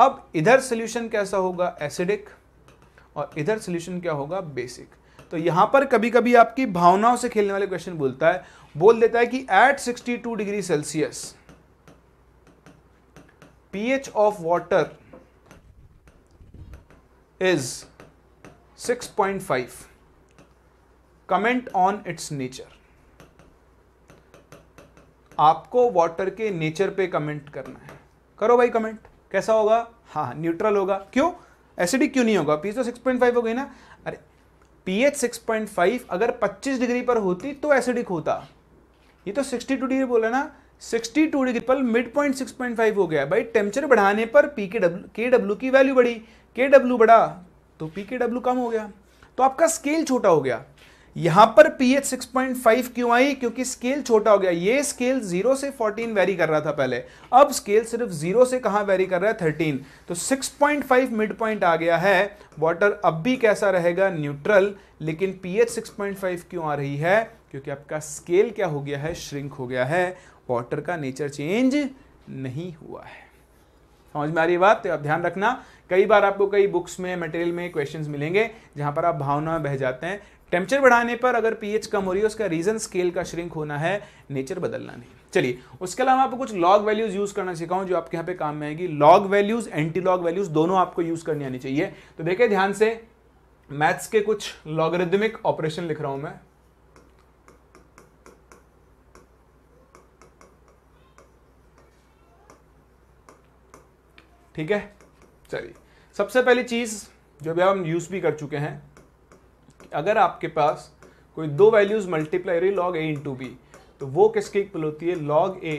अब इधर सोल्यूशन कैसा होगा एसिडिक और इधर सोल्यूशन क्या होगा बेसिक तो यहां पर कभी कभी आपकी भावनाओं से खेलने वाले क्वेश्चन बोलता है बोल देता है कि at 62 degree Celsius pH of water is 6.5 comment on its nature आपको वाटर के नेचर पे कमेंट करना है करो भाई कमेंट कैसा होगा हाँ न्यूट्रल होगा क्यों एसिडिक क्यों नहीं होगा पीएच तो 6.5 हो गई ना अरे पीएच 6.5 अगर 25 डिग्री पर होती तो एसिडिक होता ये तो 62 डिग्री बोला ना 62 डिग्री पर मिड पॉइंट 6.5 हो गया भाई टेम्परेचर बढ़ाने पर P K W K W की वैल्यू बढ़ी के डब्ल्यू बढ़ा तो पी के डब्ल्यू कम हो गया तो आपका स्केल छोटा हो गया यहां पर पॉइंट फाइव क्यों आई क्योंकि स्केल छोटा हो गया ये स्केल जीरो से फोर्टीन वेरी कर रहा था पहले अब स्केल सिर्फ जीरो से कहां वेरी कर रहा है थर्टीन तो six point five mid point आ गया है वाटर अब भी कैसा रहेगा न्यूट्रल लेकिन P H six point five क्यों आ रही है क्योंकि आपका स्केल क्या हो गया है श्रिंक हो गया है वाटर का नेचर चेंज नहीं हुआ है समझ में आ रही बात तो आप ध्यान रखना कई बार आपको कई बुक्स में मटेरियल में क्वेश्चंस मिलेंगे जहां पर आप भावना में बह जाते हैं टेम्परेचर बढ़ाने पर अगर पीएच कम हो रही है उसका रीजन स्केल का श्रिंक होना है नेचर बदलना नहीं चलिए उसके अलावा आपको कुछ लॉग वैल्यूज यूज करना सिखाऊं जो आपके यहाँ पे काम में आएगी log values anti log values दोनों आपको यूज करनी आनी चाहिए तो देखिए ध्यान से मैथ्स के कुछ लॉगरिदमिक ऑपरेशन लिख रहा हूं मैं ठीक है चलिए सबसे पहली चीज़ जो भी हम यूज़ भी कर चुके हैं अगर आपके पास कोई दो वैल्यूज़ मल्टीप्लाई रही लॉग ए इंटू बी तो वो किसके इक्वल होती है लॉग ए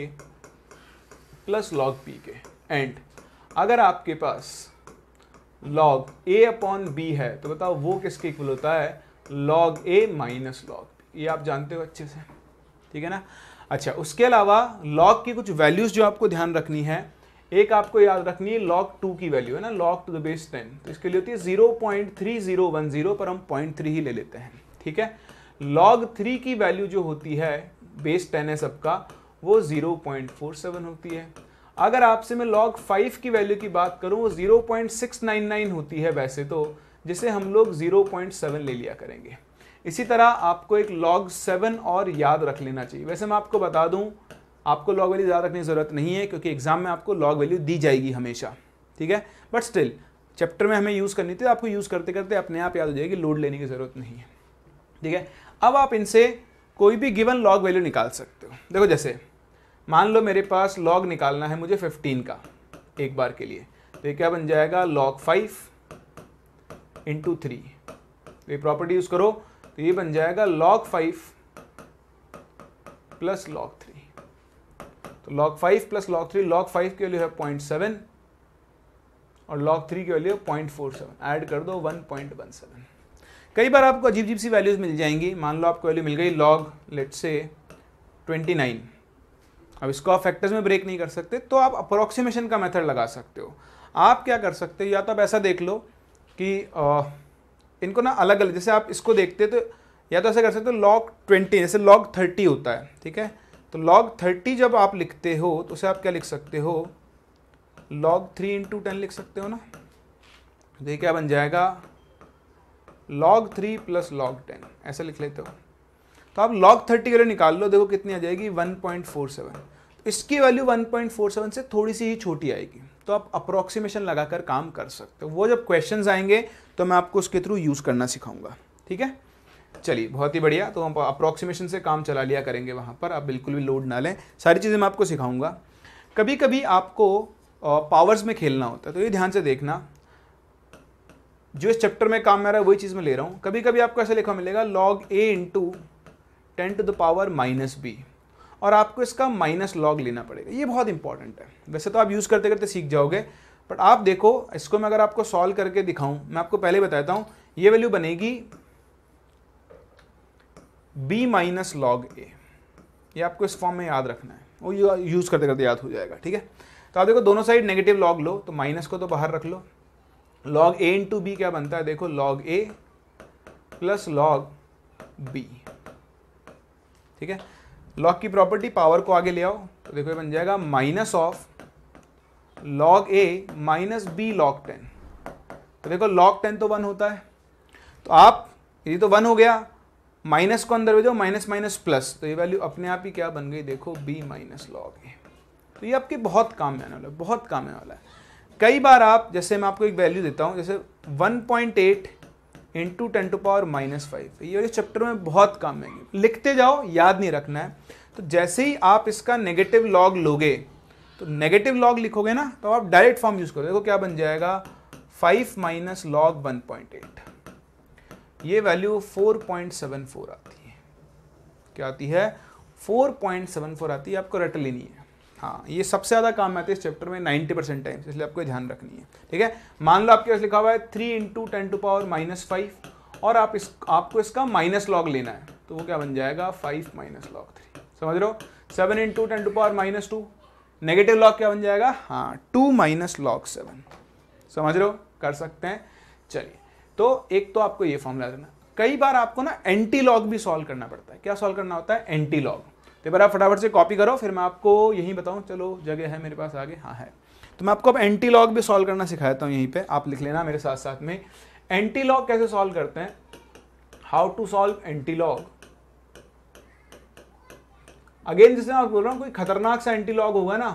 प्लस लॉग बी के एंड अगर आपके पास लॉग ए अपॉन बी है तो बताओ वो किसके इक्वल होता है लॉग ए माइनस लॉग ये आप जानते हो अच्छे से ठीक है ना अच्छा उसके अलावा लॉग की कुछ वैल्यूज़ जो आपको ध्यान रखनी है एक आपको याद रखनी है लॉग टू की वैल्यू है ना log to the base ten तो इसके लिए होती है zero point three zero one zero पर हम पॉइंट थ्री ही ले लेते हैं ठीक है लॉग थ्री की वैल्यू जो होती है बेस टेन है सबका वो जीरो पॉइंट फोर सेवन होती है अगर आपसे मैं लॉग फाइव की वैल्यू की बात करूँ वो zero point six nine nine होती है वैसे तो जिसे हम लोग जीरो पॉइंट सेवन ले लिया करेंगे इसी तरह आपको एक लॉग सेवन और याद रख लेना चाहिए वैसे मैं आपको बता दूँ आपको लॉग वैल्यू ज़्यादा रखने की ज़रूरत नहीं है क्योंकि एग्जाम में आपको लॉग वैल्यू दी जाएगी हमेशा ठीक है बट स्टिल चैप्टर में हमें यूज़ करनी थी आपको यूज़ करते करते अपने आप याद हो जाएगी लोड लेने की ज़रूरत नहीं है ठीक है अब आप इनसे कोई भी गिवन लॉग वैल्यू निकाल सकते हो देखो जैसे मान लो मेरे पास लॉग निकालना है मुझे 15 का एक बार के लिए तो ये क्या बन जाएगा लॉग 5 इंटू थ्री तो ये प्रॉपर्टी यूज़ करो तो ये बन जाएगा लॉग 5 प्लस लॉग तो log five plus log three log five की वैल्यू है सेवन और log थ्री की वैल्यू फोर सेवन एड कर दो वन वन पॉइंट सेवन कई बार आपको अजीब अजीब सी वैल्यूज मिल जाएंगी मान लो आपको वैल्यू मिल गई लॉग लेट से ट्वेंटी नाइन अब इसको आप फैक्टर्स में ब्रेक नहीं कर सकते तो आप अप्रोक्सीमेशन का मेथड लगा सकते हो आप क्या कर सकते हो या तो आप ऐसा देख लो कि आ, इनको ना अलग अलग जैसे आप इसको देखते तो या तो ऐसा कर सकते हो लॉग ट्वेंटी जैसे लॉग थर्टी होता है ठीक है तो लॉग थर्टी जब आप लिखते हो तो उसे आप क्या लिख सकते हो लॉग थ्री इंटू टेन लिख सकते हो ना तो ये क्या बन जाएगा log three plus log ten ऐसा लिख लेते हो तो आप लॉग थर्टी के लिए निकाल लो देखो कितनी आ जाएगी वन पॉइंट फोर सेवन इसकी वैल्यू 1.47 से थोड़ी सी ही छोटी आएगी तो आप अप्रोक्सीमेशन लगाकर काम कर सकते हो वो जब क्वेश्चन आएंगे तो मैं आपको उसके थ्रू यूज़ करना सिखाऊंगा ठीक है चलिए बहुत ही बढ़िया तो हम अप्रोक्सीमेशन से काम चला लिया करेंगे वहाँ पर आप बिल्कुल भी लोड ना लें सारी चीज़ें मैं आपको सिखाऊंगा कभी कभी आपको पावर्स में खेलना होता है तो ये ध्यान से देखना जो इस चैप्टर में काम में आ रहा है वही चीज़ में ले रहा हूँ कभी कभी आपको ऐसा लिखा मिलेगा log A into ten to the power minus b और आपको इसका माइनस लॉग लेना पड़ेगा ये बहुत इंपॉर्टेंट है वैसे तो आप यूज़ करते करते सीख जाओगे बट आप देखो इसको मैं अगर आपको सॉल्व करके दिखाऊं मैं आपको पहले बताता हूँ ये वैल्यू बनेगी बी माइनस लॉग ए ये आपको इस फॉर्म में याद रखना है वो यूज़ करते करते याद हो जाएगा ठीक है तो आप देखो दोनों साइड नेगेटिव लॉग लो तो माइनस को तो बाहर रख लो लॉग ए इंटू बी क्या बनता है देखो लॉग ए प्लस लॉग बी ठीक है लॉग की प्रॉपर्टी पावर को आगे ले आओ तो देखो ये बन जाएगा minus of log A minus b log ten तो देखो लॉग टेन तो वन होता है तो आप ये तो वन हो गया माइनस को अंदर भेजो माइनस माइनस प्लस तो ये वैल्यू अपने आप ही क्या बन गई देखो बी माइनस लॉग ए तो ये आपके बहुत काम में आने वाला है बहुत काम आने वाला है कई बार आप जैसे मैं आपको एक वैल्यू देता हूँ जैसे 1.8 point eight into ten to power minus five ये वाले चैप्टर में बहुत काम आएंगे लिखते जाओ याद नहीं रखना है तो जैसे ही आप इसका नेगेटिव लॉग लोगे तो नेगेटिव लॉग लिखोगे ना तो आप डायरेक्ट फॉर्म यूज़ करो देखो क्या बन जाएगा five minus log one point eight ये वैल्यू 4.74 आती है क्या आती है 4.74 आती है आपको रट लेनी है हाँ ये सबसे ज़्यादा काम आती है इस चैप्टर में 90 परसेंट टाइम्स इसलिए आपको ध्यान रखनी है ठीक है मान लो आपके पास लिखा हुआ है three into ten to power minus five और आप इस आपको इसका माइनस लॉग लेना है तो वो क्या बन जाएगा फाइव माइनस लॉग थ्री समझ रहे हो seven into ten to power minus two negative log क्या बन जाएगा हाँ टू माइनस लॉग सेवन समझ रहे हो कर सकते हैं चलिए तो एक तो आपको ये फॉर्मूला देना कई बार आपको ना एंटी लॉग भी सॉल्व करना पड़ता है क्या सॉल्व करना होता है एंटी लॉग तो बार आप फटाफट से कॉपी करो फिर मैं आपको यहीं बताऊँ चलो जगह है मेरे पास आगे हाँ है तो मैं आपको अब एंटी लॉग भी सॉल्व करना सिखाता हूँ यहीं पर आप लिख लेना मेरे साथ साथ में एंटी लॉग कैसे सॉल्व करते हैं how to solve anti log again जैसे मैं बोल रहा हूँ कोई खतरनाक सा एंटी लॉग होगा ना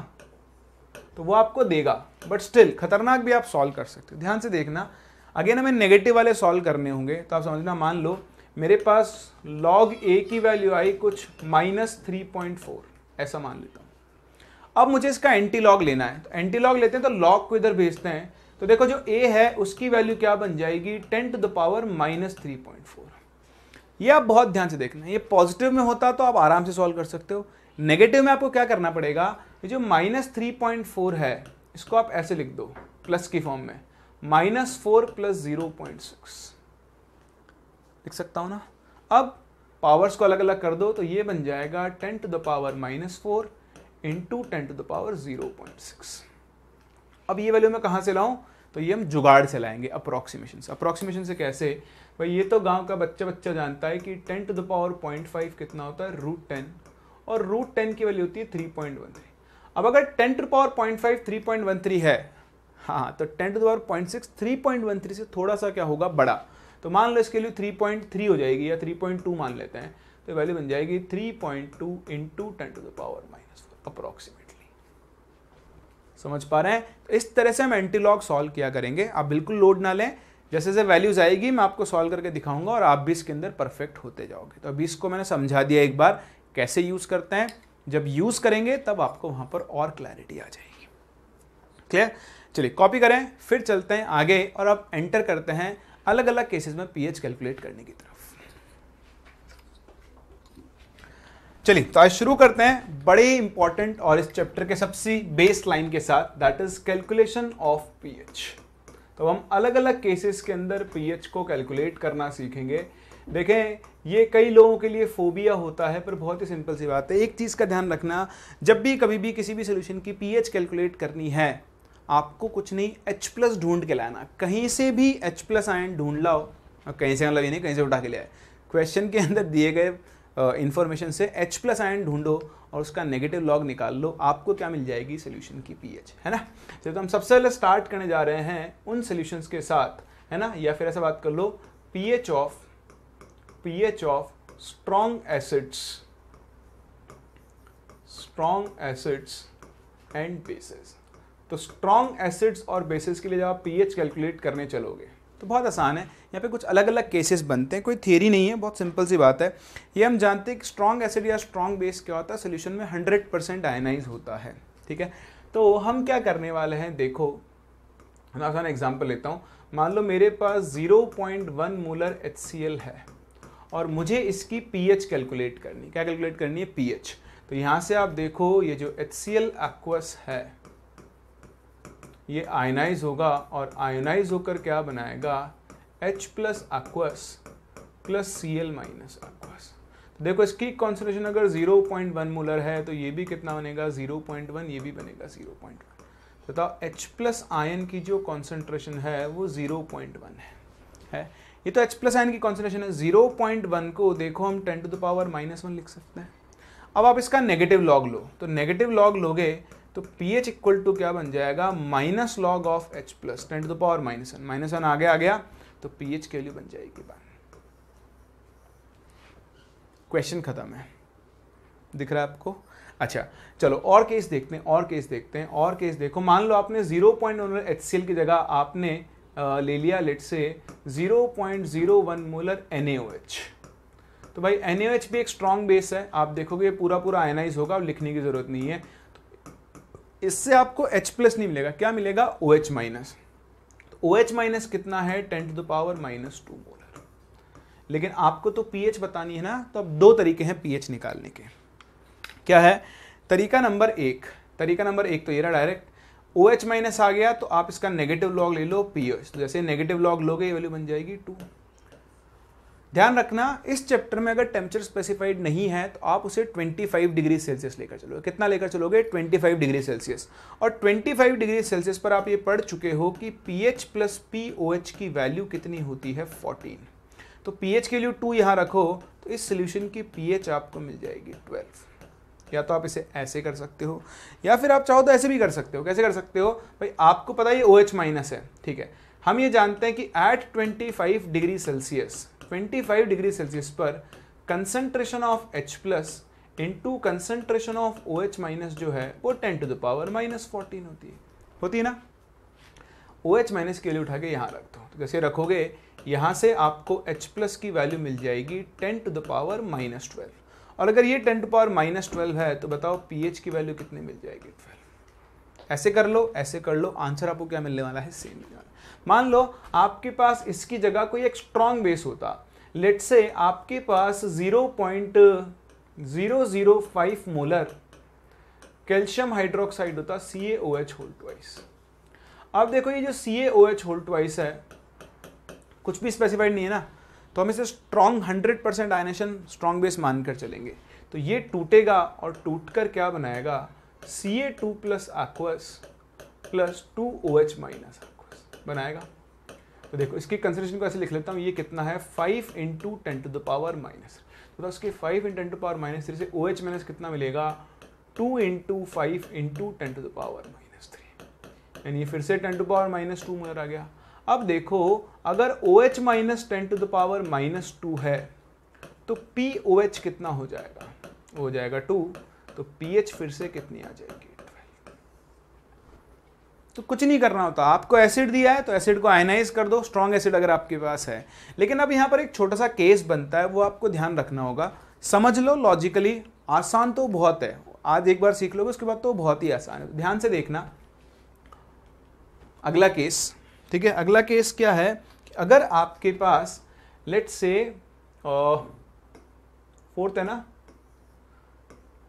तो वो आपको देगा बट स्टिल खतरनाक भी आप सॉल्व कर सकते हो ध्यान से देखना अगेन हमें नेगेटिव वाले सॉल्व करने होंगे तो आप समझना मान लो मेरे पास लॉग ए की वैल्यू आई कुछ माइनस थ्री पॉइंट फोर ऐसा मान लेता हूँ अब मुझे इसका एंटी लॉग लेना है तो एंटी लॉग लेते हैं तो लॉग को इधर भेजते हैं तो देखो जो ए है उसकी वैल्यू क्या बन जाएगी ten to the power minus three point four ये आप बहुत ध्यान से देखना ये पॉजिटिव में होता तो आप आराम से सॉल्व कर सकते हो नेगेटिव में आपको क्या करना पड़ेगा ये जो माइनस थ्री पॉइंट फोर है इसको आप ऐसे लिख दो प्लस की फॉर्म में minus four plus zero point six लिख सकता हूं ना अब पावर्स को अलग अलग कर दो तो ये बन जाएगा ten to the power minus four into ten to the power zero point six अब ये वैल्यू मैं कहां से लाऊं तो ये हम जुगाड़ से लाएंगे अप्रोक्सीमेशन से अप्रोक्सीमेशन से कैसे भाई ये तो गांव का बच्चा बच्चा जानता है कि ten to the power point five कितना होता है रूट टेन और रूट टेन की वैल्यू होती है थ्री पॉइंट वन थ्री अब अगर ten to power point five three point one three है हाँ तो ten to power point six three point one three से थोड़ा सा क्या होगा बड़ा तो मान लो इसके लिए थ्री पॉइंट थ्री हो जाएगी या थ्री पॉइंट टू मान लेते हैं तो वैल्यू बन जाएगी three point two into ten to the power minus four approximately समझ पा रहे हैं तो इस तरह से हम एंटीलॉग सॉल्व किया करेंगे आप बिल्कुल लोड ना लें जैसे जैसे वैल्यूज आएगी मैं आपको सॉल्व करके दिखाऊंगा और आप भी इसके अंदर परफेक्ट होते जाओगे तो अभी इसको मैंने समझा दिया एक बार कैसे यूज़ करते हैं जब यूज़ करेंगे तब आपको वहां पर और क्लैरिटी आ जाएगी क्लियर चलिए कॉपी करें फिर चलते हैं आगे और अब एंटर करते हैं अलग अलग केसेस में पीएच कैलकुलेट करने की तरफ चलिए तो आज शुरू करते हैं बड़े इंपॉर्टेंट और इस चैप्टर के सबसे बेस लाइन के साथ that is calculation of pH तो हम अलग अलग केसेस के अंदर पीएच को कैलकुलेट करना सीखेंगे देखें ये कई लोगों के लिए फोबिया होता है पर बहुत ही सिंपल सी बात है एक चीज़ का ध्यान रखना जब भी कभी भी किसी भी सोल्यूशन की पीएच कैलकुलेट करनी है आपको कुछ नहीं एच प्लस ढूंढ के लाना कहीं से भी एच प्लस आयन ढूंढ लाओ कहीं से मतलब ये नहीं कहीं से उठा के लिया क्वेश्चन के अंदर दिए गए इन्फॉर्मेशन से एच प्लस आयन ढूंढो और उसका नेगेटिव लॉग निकाल लो आपको क्या मिल जाएगी सोल्यूशन की एच है ना तो, तो हम सबसे पहले स्टार्ट करने जा रहे हैं उन सोल्यूशंस के साथ है ना या फिर ऐसा बात कर लो H of pH of strong acids strong acids and bases तो स्ट्रॉन्ग एसिड्स और बेसिस के लिए जब आप पी कैलकुलेट करने चलोगे तो बहुत आसान है यहाँ पे कुछ अलग अलग केसेस बनते हैं कोई थियरी नहीं है बहुत सिंपल सी बात है ये हम जानते हैं कि स्ट्रॉन्ग एसिड या स्ट्रॉन्ग बेस क्या होता है सोल्यूशन में हंड्रेड परसेंट आयनाइज होता है ठीक है तो हम क्या करने वाले हैं देखो मैं आसान एग्जाम्पल लेता हूँ मान लो मेरे पास zero point H molar L है और मुझे इसकी पी एच कैलकुलेट करनी क्या कैलकुलेट करनी है पी एच तो यहाँ से आप देखो ये जो एच सी एल एक्वस है ये आयनाइज होगा और आयनाइज होकर क्या बनाएगा H plus aqueous plus C L minus aqueous देखो इसकी कॉन्सेंट्रेशन अगर 0.1 मोलर है तो ये भी कितना बनेगा 0.1 ये भी बनेगा 0.1 बताओ एच प्लस आयन की जो कॉन्सेंट्रेशन है वो 0.1 है है ये तो H प्लस आयन की कॉन्सेंट्रेशन है 0.1 को देखो हम 10 to the power minus one लिख सकते हैं अब आप इसका नेगेटिव लॉग लो तो नेगेटिव लॉग लोगे तो पी एच इक्वल टू क्या बन जाएगा minus log of H plus ten to the power minus one minus one आगे आ गया तो पी एच की वैल्यू बन जाएगी बात क्वेश्चन खत्म है दिख रहा है आपको अच्छा चलो और केस देखते हैं और केस देखते हैं और केस देखो मान लो आपने zero point H C L की जगह आपने ले लिया let's zero point zero one molar N H तो भाई एन भी एक स्ट्रॉन्ग बेस है आप देखोगे पूरा पूरा आयनाइज होगा अब लिखने की जरूरत नहीं है इससे आपको H प्लस नहीं मिलेगा क्या मिलेगा O H minus O minus कितना है ten to the power minus two molar लेकिन आपको तो पीएच बतानी है ना तो अब दो तरीके हैं पीएच निकालने के क्या है तरीका नंबर एक तरीका नंबर एक तो ये रहा डायरेक्ट ओ एच माइनस आ गया तो आप इसका नेगेटिव लॉग ले लो पीएच तो जैसे नेगेटिव लॉग लोगे ये वैल्यू बन जाएगी टू ध्यान रखना इस चैप्टर में अगर टेम्परेचर स्पेसिफाइड नहीं है तो आप उसे 25 डिग्री सेल्सियस लेकर चलोगे कितना लेकर चलोगे 25 डिग्री सेल्सियस और 25 डिग्री सेल्सियस पर आप ये पढ़ चुके हो कि P H plus P O H की वैल्यू कितनी होती है 14 तो पी एच के लिए टू यहाँ रखो तो इस सोल्यूशन की पी एच आपको मिल जाएगी ट्वेल्व या तो आप इसे ऐसे कर सकते हो या फिर आप चाहो तो ऐसे भी कर सकते हो कैसे कर सकते हो भाई आपको पता है ओ एच माइनस है ठीक है हम ये जानते हैं कि eight five degree Celsius 25 degree Celsius पर concentration of H plus into concentration of O H minus जो है वो ten to the power minus fourteen होती है होती है ना ओ एच माइनस के लिए उठा के यहाँ रख दो तो कैसे रखोगे यहाँ से आपको H प्लस की वैल्यू मिल जाएगी ten to the power minus twelve और अगर ये ten to power minus twelve है तो बताओ पी एच की वैल्यू कितनी मिल जाएगी ट्वेल्व ऐसे कर लो ऐसे कर लो आंसर आपको क्या मिलने वाला है सेम मान लो आपके पास इसकी जगह कोई एक स्ट्रॉन्ग बेस होता लेट से आपके पास zero point zero zero five molar calcium hydroxide होता C A O H whole twice अब देखो ये जो C A O H whole twice है कुछ भी स्पेसिफाइड नहीं है ना तो हम इसे strong hundred percent ionisation strong base मानकर चलेंगे तो ये टूटेगा और टूट कर क्या बनाएगा C A two plus aqueous plus two O H minus बनाएगा तो देखो इसकी कंसिडरेशन को ऐसे लिख लेता हूँ ये कितना है five into ten to the power minus तो उसके five into ten to power minus three से ओ एच माइनस कितना मिलेगा two into five into ten to the power minus three यानी फिर से ten to power minus two मुझे आ गया अब देखो अगर O H minus ten to the power minus two है तो पी ओ एच कितना हो जाएगा हो जाएगा टू तो पी एच फिर से कितनी आ जाएगी तो कुछ नहीं करना होता आपको एसिड दिया है तो एसिड को आयनाइज कर दो स्ट्रॉन्ग एसिड अगर आपके पास है लेकिन अब यहाँ पर एक छोटा सा केस बनता है वो आपको ध्यान रखना होगा समझ लो लॉजिकली आसान तो बहुत है आज एक बार सीख लोगे उसके बाद तो बहुत ही आसान है ध्यान से देखना अगला केस ठीक है अगला केस क्या है अगर आपके पास लेट से फोर्थ है ना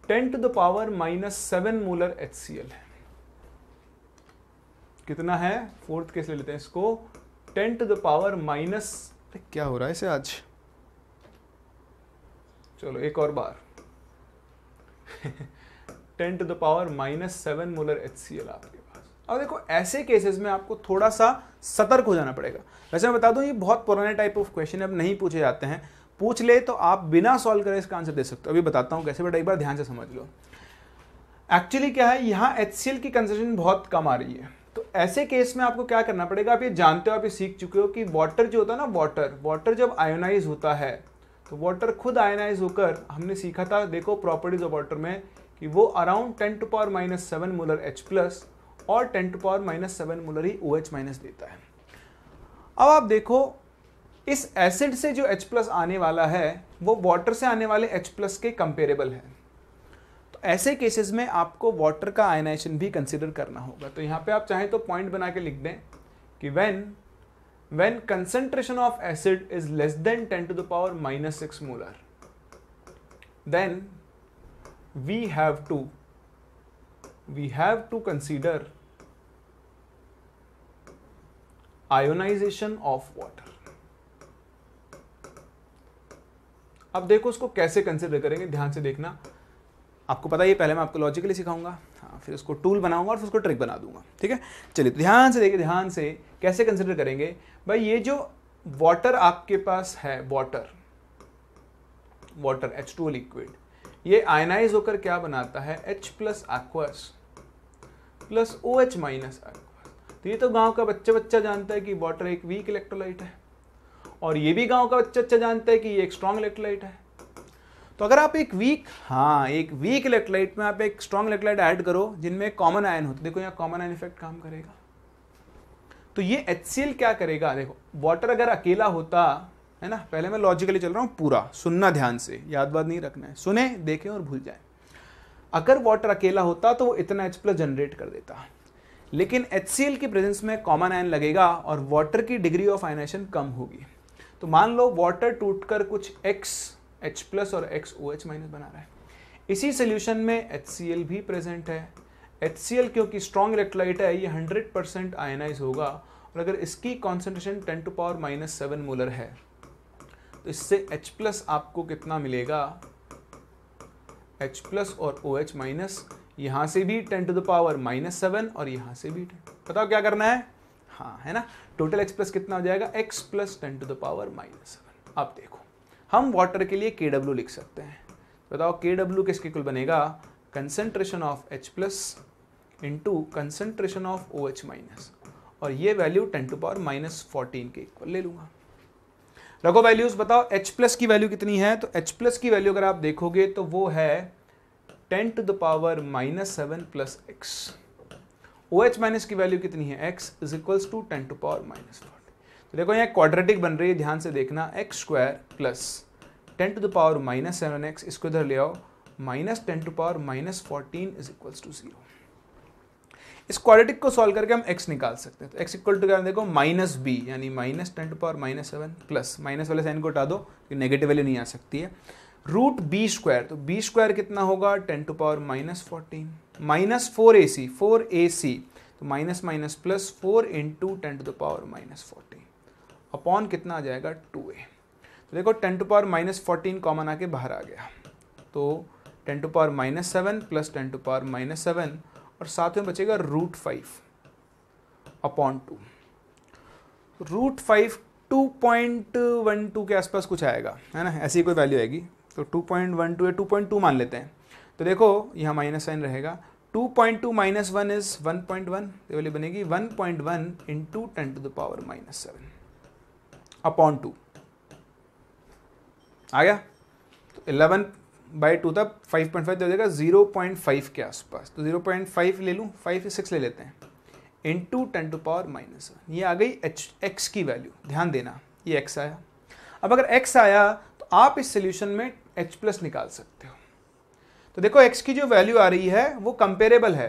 ten to the power minus seven molar H है कितना है फोर्थ केस ले लेते हैं इसको ten to the power minus क्या हो रहा है इसे आज चलो एक और बार [LAUGHS] ten to the power minus seven molar H C L आपके पास अब देखो ऐसे केसेस में आपको थोड़ा सा सतर्क हो जाना पड़ेगा वैसे मैं बता दूं ये बहुत पुराने टाइप ऑफ क्वेश्चन अब नहीं पूछे जाते हैं पूछ ले तो आप बिना सॉल्व करे इसका आंसर दे सकते हो अभी बताता हूँ कैसे बट एक बार ध्यान से समझ लो एक्चुअली क्या है यहाँ एच की कंसेशन बहुत कम आ रही है तो ऐसे केस में आपको क्या करना पड़ेगा आप ये जानते हो आप ये सीख चुके हो कि वाटर जो होता है ना वाटर वाटर जब आयोनाइज होता है तो वाटर खुद आयोनाइज होकर हमने सीखा था देखो प्रॉपर्टीज ऑफ वाटर में कि वो around ten to power minus seven molar H plus और ten to power minus seven molar ही ओ एच माइनस देता है अब आप देखो इस एसिड से जो एच प्लस आने वाला है वो वाटर से आने वाले एच प्लस के कंपेरेबल है ऐसे केसेस में आपको वाटर का आयनाइजेशन भी कंसिडर करना होगा तो यहाँ पे आप चाहें तो पॉइंट बना के लिख दें कि when when concentration of acid is less than ten to the power minus six molar then we have to we have to consider ionisation of water अब देखो उसको कैसे कंसिडर करेंगे ध्यान से देखना आपको पता ही पहले मैं आपको लॉजिकली सिखाऊंगा हाँ फिर उसको टूल बनाऊंगा और फिर उसको ट्रिक बना दूंगा ठीक है चलिए ध्यान से देखिए ध्यान से कैसे कंसिडर करेंगे भाई ये जो वाटर आपके पास है water water H two liquid ये आयनाइज होकर क्या बनाता है H plus aqueous plus O H minus तो ये तो गांव का बच्चा बच्चा जानता है कि वाटर एक वीक इलेक्ट्रोलाइट है और ये भी गांव का बच्चा बच्चा जानता है कि ये एक स्ट्रांग इलेक्ट्रोलाइट है तो अगर आप एक वीक हाँ एक वीक इलेक्ट्रोलाइट में आप एक स्ट्रॉन्ग इलेक्ट्रोलाइट ऐड करो जिनमें कॉमन आयन हो तो देखो यहाँ कॉमन आयन इफेक्ट काम करेगा तो ये एच क्या करेगा देखो वाटर अगर अकेला होता है ना पहले मैं लॉजिकली चल रहा हूँ पूरा सुनना ध्यान से याद बात नहीं रखना है सुने देखें और भूल जाए अगर वाटर अकेला होता तो वो इतना एच प्लस जनरेट कर देता लेकिन एच की प्रेजेंस में कॉमन आयन लगेगा और वाटर की डिग्री ऑफ आयनेशन कम होगी तो मान लो वाटर टूटकर कुछ एक्स एच प्लस और एक्स ओ एच माइनस बना रहा है इसी सोल्यूशन में एच सी एल भी प्रेजेंट है एच सी एल क्योंकि स्ट्रॉन्ग इलेक्ट्रोलाइट है ये हंड्रेड परसेंट आयनाइज होगा और अगर इसकी concentration ten to power minus seven molar है तो इससे एच प्लस आपको कितना मिलेगा एच प्लस और ओ एच माइनस यहां से भी ten to the power minus seven और यहां से भी 10 बताओ क्या करना है हाँ है ना टोटल X प्लस कितना हो जाएगा x plus ten to the power minus seven आप देखो हम वाटर के लिए के डब्ल्यू लिख सकते हैं तो बताओ के डब्ल्यू किसके कुल बनेगा concentration of H plus into concentration of O H minus और ये value ten to power minus fourteen के इक्वल ले लूंगा रखो वैल्यूज बताओ एच प्लस की वैल्यू कितनी है तो एच प्लस की वैल्यू अगर आप देखोगे तो वो है ten to the power minus seven plus x O H minus की वैल्यू कितनी है x is equals to ten to power minus forty देखो यहाँ क्वाड्रेटिक बन रही है ध्यान से देखना x square plus ten to the power minus seven x इसको इधर ले आओ minus ten to power minus fourteen is equal to zero इस क्वाड्रेटिक को सॉल्व करके हम एक्स निकाल सकते हैं तो एक्स इक्वल टू क्या देखो माइनस बी यानी minus ten to power minus seven plus minus वाले साइन को हटा दो कि नेगेटिव वैल्यू नहीं आ सकती है रूट बी स्क्वायर तो बी स्क्वायर कितना होगा ten to power minus fourteen minus four a c four a c तो minus minus plus four into ten to the power minus fourteen upon कितना आ जाएगा टू ए तो देखो ten to power minus fourteen common आके बाहर आ गया तो ten to power minus seven plus ten to power minus seven और साथ में बचेगा root five upon two root five two point one two के आसपास कुछ आएगा है ना ऐसी कोई वैल्यू आएगी तो टू पॉइंट वन टू या टू पॉइंट टू मान लेते हैं तो देखो यहाँ माइनस साइन रहेगा two point two minus one is one point one value बनेगी one point one into ten to the power minus seven upon two आ गया तो इलेवन बाई टू था फाइव पॉइंट फाइव दे देगा जीरो पॉइंट फाइव के आसपास तो जीरो पॉइंट फाइव ले लूँ फाइव सिक्स ले लेते हैं into ten to power minus ये आ गई एच एक्स की वैल्यू ध्यान देना ये एक्स आया अब अगर एक्स आया तो आप इस सोल्यूशन में एच प्लस निकाल सकते हो तो देखो एक्स की जो वैल्यू आ रही है वो कंपेरेबल है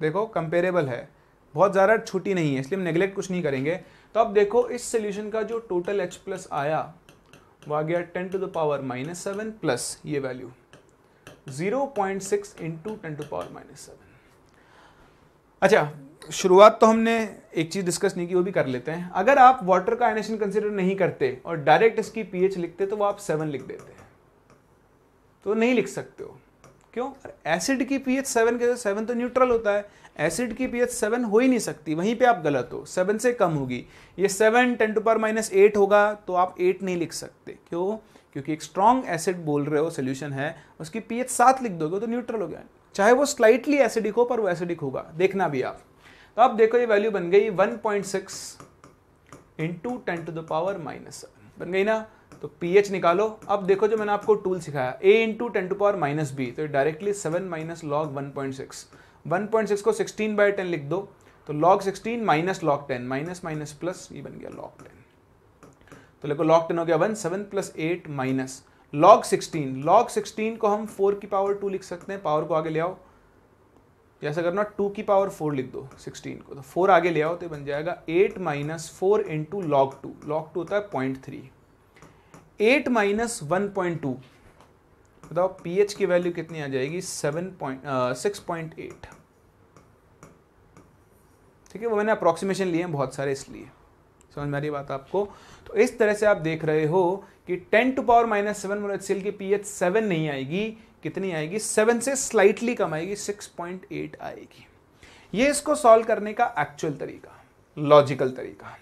देखो कंपेरेबल है बहुत ज़्यादा छुट्टी नहीं है इसलिए हम नेग्लेक्ट कुछ नहीं करेंगे तो अब देखो इस सोल्यूशन का जो टोटल एच प्लस आया वो आ गया ten to the power minus seven plus ये value zero point six into ten to power minus seven अच्छा शुरुआत तो हमने एक चीज़ डिस्कस नहीं की वो भी कर लेते हैं अगर आप वाटर का आयनेशन कंसिडर नहीं करते और डायरेक्ट इसकी पीएच लिखते तो वो आप सेवन लिख देते हैं तो नहीं लिख सकते हो क्यों एसिड की पीएच सेवन के सेवन तो न्यूट्रल होता है एसिड की पीएच सेवन हो ही नहीं सकती वहीं पे आप गलत हो सेवन से कम होगी ये seven ten to power minus eight होगा तो आप एट नहीं लिख सकते क्यों क्योंकि एक स्ट्रॉन्ग एसिड बोल रहे हो सोल्यूशन है उसकी पीएच सात लिख दोगे तो न्यूट्रल हो गया चाहे वो स्लाइटली एसिडिक हो पर वो एसिडिक होगा देखना भी आप तो आप देखो ये वैल्यू बन गई one point six into ten to the power minus बन गई ना तो पीएच निकालो अब देखो जो मैंने आपको टूल सिखाया A into ten to power minus B तो directly seven minus log one point six one point six को सिक्सटीन बाई टेन लिख दो तो log sixteen minus log ten minus minus plus ये बन गया लॉग टेन तो लेको लॉग टेन हो गया one seven plus eight minus log sixteen log sixteen को हम फोर की पावर टू लिख सकते हैं पावर को आगे ले आओ जैसा करना टू की पावर फोर लिख दो सिक्सटीन को तो फोर आगे ले आओ तो बन जाएगा eight minus four into log two log two होता है point three eight minus one point two बताओ पीएच की वैल्यू कितनी आ जाएगी seven point six point eight ठीक है वो मैंने अप्रोक्सीमेशन लिए हैं बहुत सारे इसलिए समझ में आ रही बात आपको तो इस तरह से आप देख रहे हो कि ten to power minus seven mono H की पी एच सेवन नहीं आएगी कितनी आएगी सेवन से स्लाइटली कम आएगी सिक्स पॉइंट एट आएगी ये इसको सॉल्व करने का एक्चुअल तरीका लॉजिकल तरीका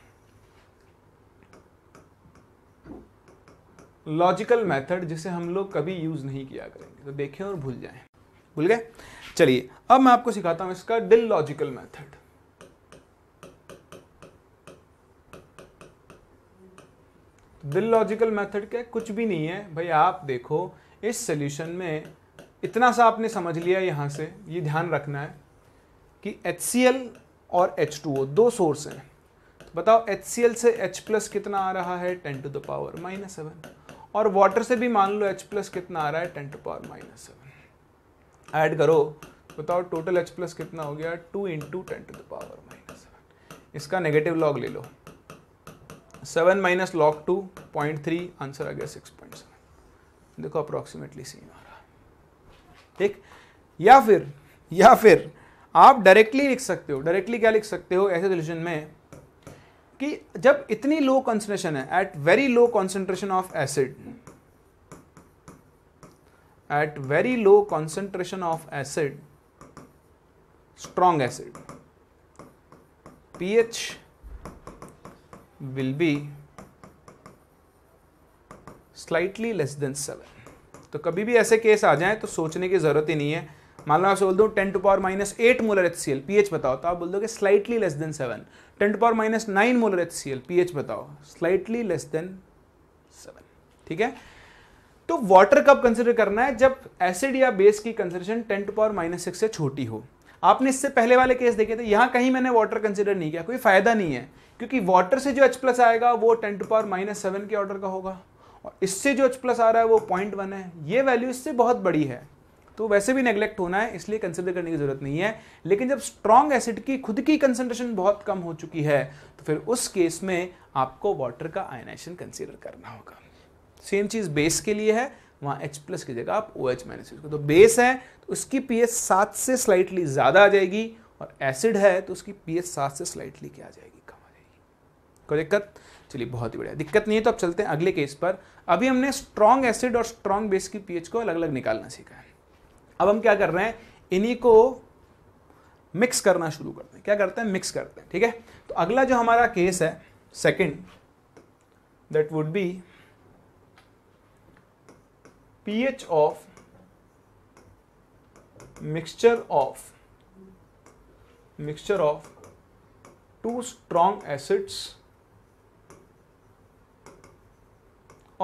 लॉजिकल मेथड जिसे हम लोग कभी यूज़ नहीं किया करेंगे तो देखें और भूल जाएं भूल गए चलिए अब मैं आपको सिखाता हूं इसका डिल लॉजिकल मेथड दिल लॉजिकल मेथड क्या कुछ भी नहीं है भाई आप देखो इस सोल्यूशन में इतना सा आपने समझ लिया यहां से ये ध्यान रखना है कि एच और एच दो सोर्स हैं तो बताओ एच से H प्लस कितना आ रहा है ten to the power minus seven और वाटर से भी मान लो एच प्लस कितना आ रहा है ten to power minus seven add करो बताओ टोटल एच प्लस कितना हो गया two into ten to the power minus seven इसका नेगेटिव लॉग ले लो seven minus log two point three answer आ गया सिक्स पॉइंट सेवन देखो अप्रॉक्सीमेटली सेम आ रहा ठीक या फिर या फिर आप डायरेक्टली लिख सकते हो डायरेक्टली क्या लिख सकते हो ऐसे सोल्यूशन में कि जब इतनी लो कॉन्सेंट्रेशन है at very low concentration of acid at very low concentration of acid strong acid pH will be slightly less than seven तो कभी भी ऐसे केस आ जाए तो सोचने की ज़रूरत ही नहीं है मान लो आपसे बोल दूँ ten to power minus eight molar H C बताओ तो आप बोल दो slightly less than seven ten to power minus nine molar H C L P H बताओ स्लाइटली लेस देन सेवन ठीक है तो वाटर कब कंसिडर करना है जब एसिड या बेस की concentration ten to power minus six से छोटी हो आपने इससे पहले वाले केस देखे थे यहाँ कहीं मैंने वाटर कंसिडर नहीं किया कोई फायदा नहीं है क्योंकि वाटर से जो एच प्लस आएगा वो ten to power minus seven के ऑर्डर का होगा और इससे जो एच प्लस आ रहा है वो पॉइंट वन है ये वैल्यू इससे बहुत बड़ी है तो वैसे भी नेग्लेक्ट होना है इसलिए कंसिडर करने की ज़रूरत नहीं है लेकिन जब स्ट्रॉन्ग एसिड की खुद की कंसनट्रेशन बहुत कम हो चुकी है तो फिर उस केस में आपको वाटर का आयनाइजेशन कंसिडर करना होगा सेम चीज़ बेस के लिए है वहाँ एच प्लस की जगह आप ओ एच माइनस यूज तो बेस है तो उसकी पीएच सात से स्लाइटली ज़्यादा आ जाएगी और एसिड है तो उसकी पीएच सात से स्लाइटली क्या आ जाएगी कम आ जाएगी कोई दिक्कत चलिए बहुत ही बढ़िया दिक्कत नहीं है तो अब चलते हैं अगले केस पर अभी हमने स्ट्रॉन्ग एसिड और स्ट्रॉन्ग बेस की पीएच को अलग अलग निकालना सीखा है अब हम क्या कर रहे हैं इन्हीं को मिक्स करना शुरू करते हैं क्या करते हैं मिक्स करते हैं ठीक है तो अगला जो हमारा केस है second that would be H of mixture of mixture of two strong acids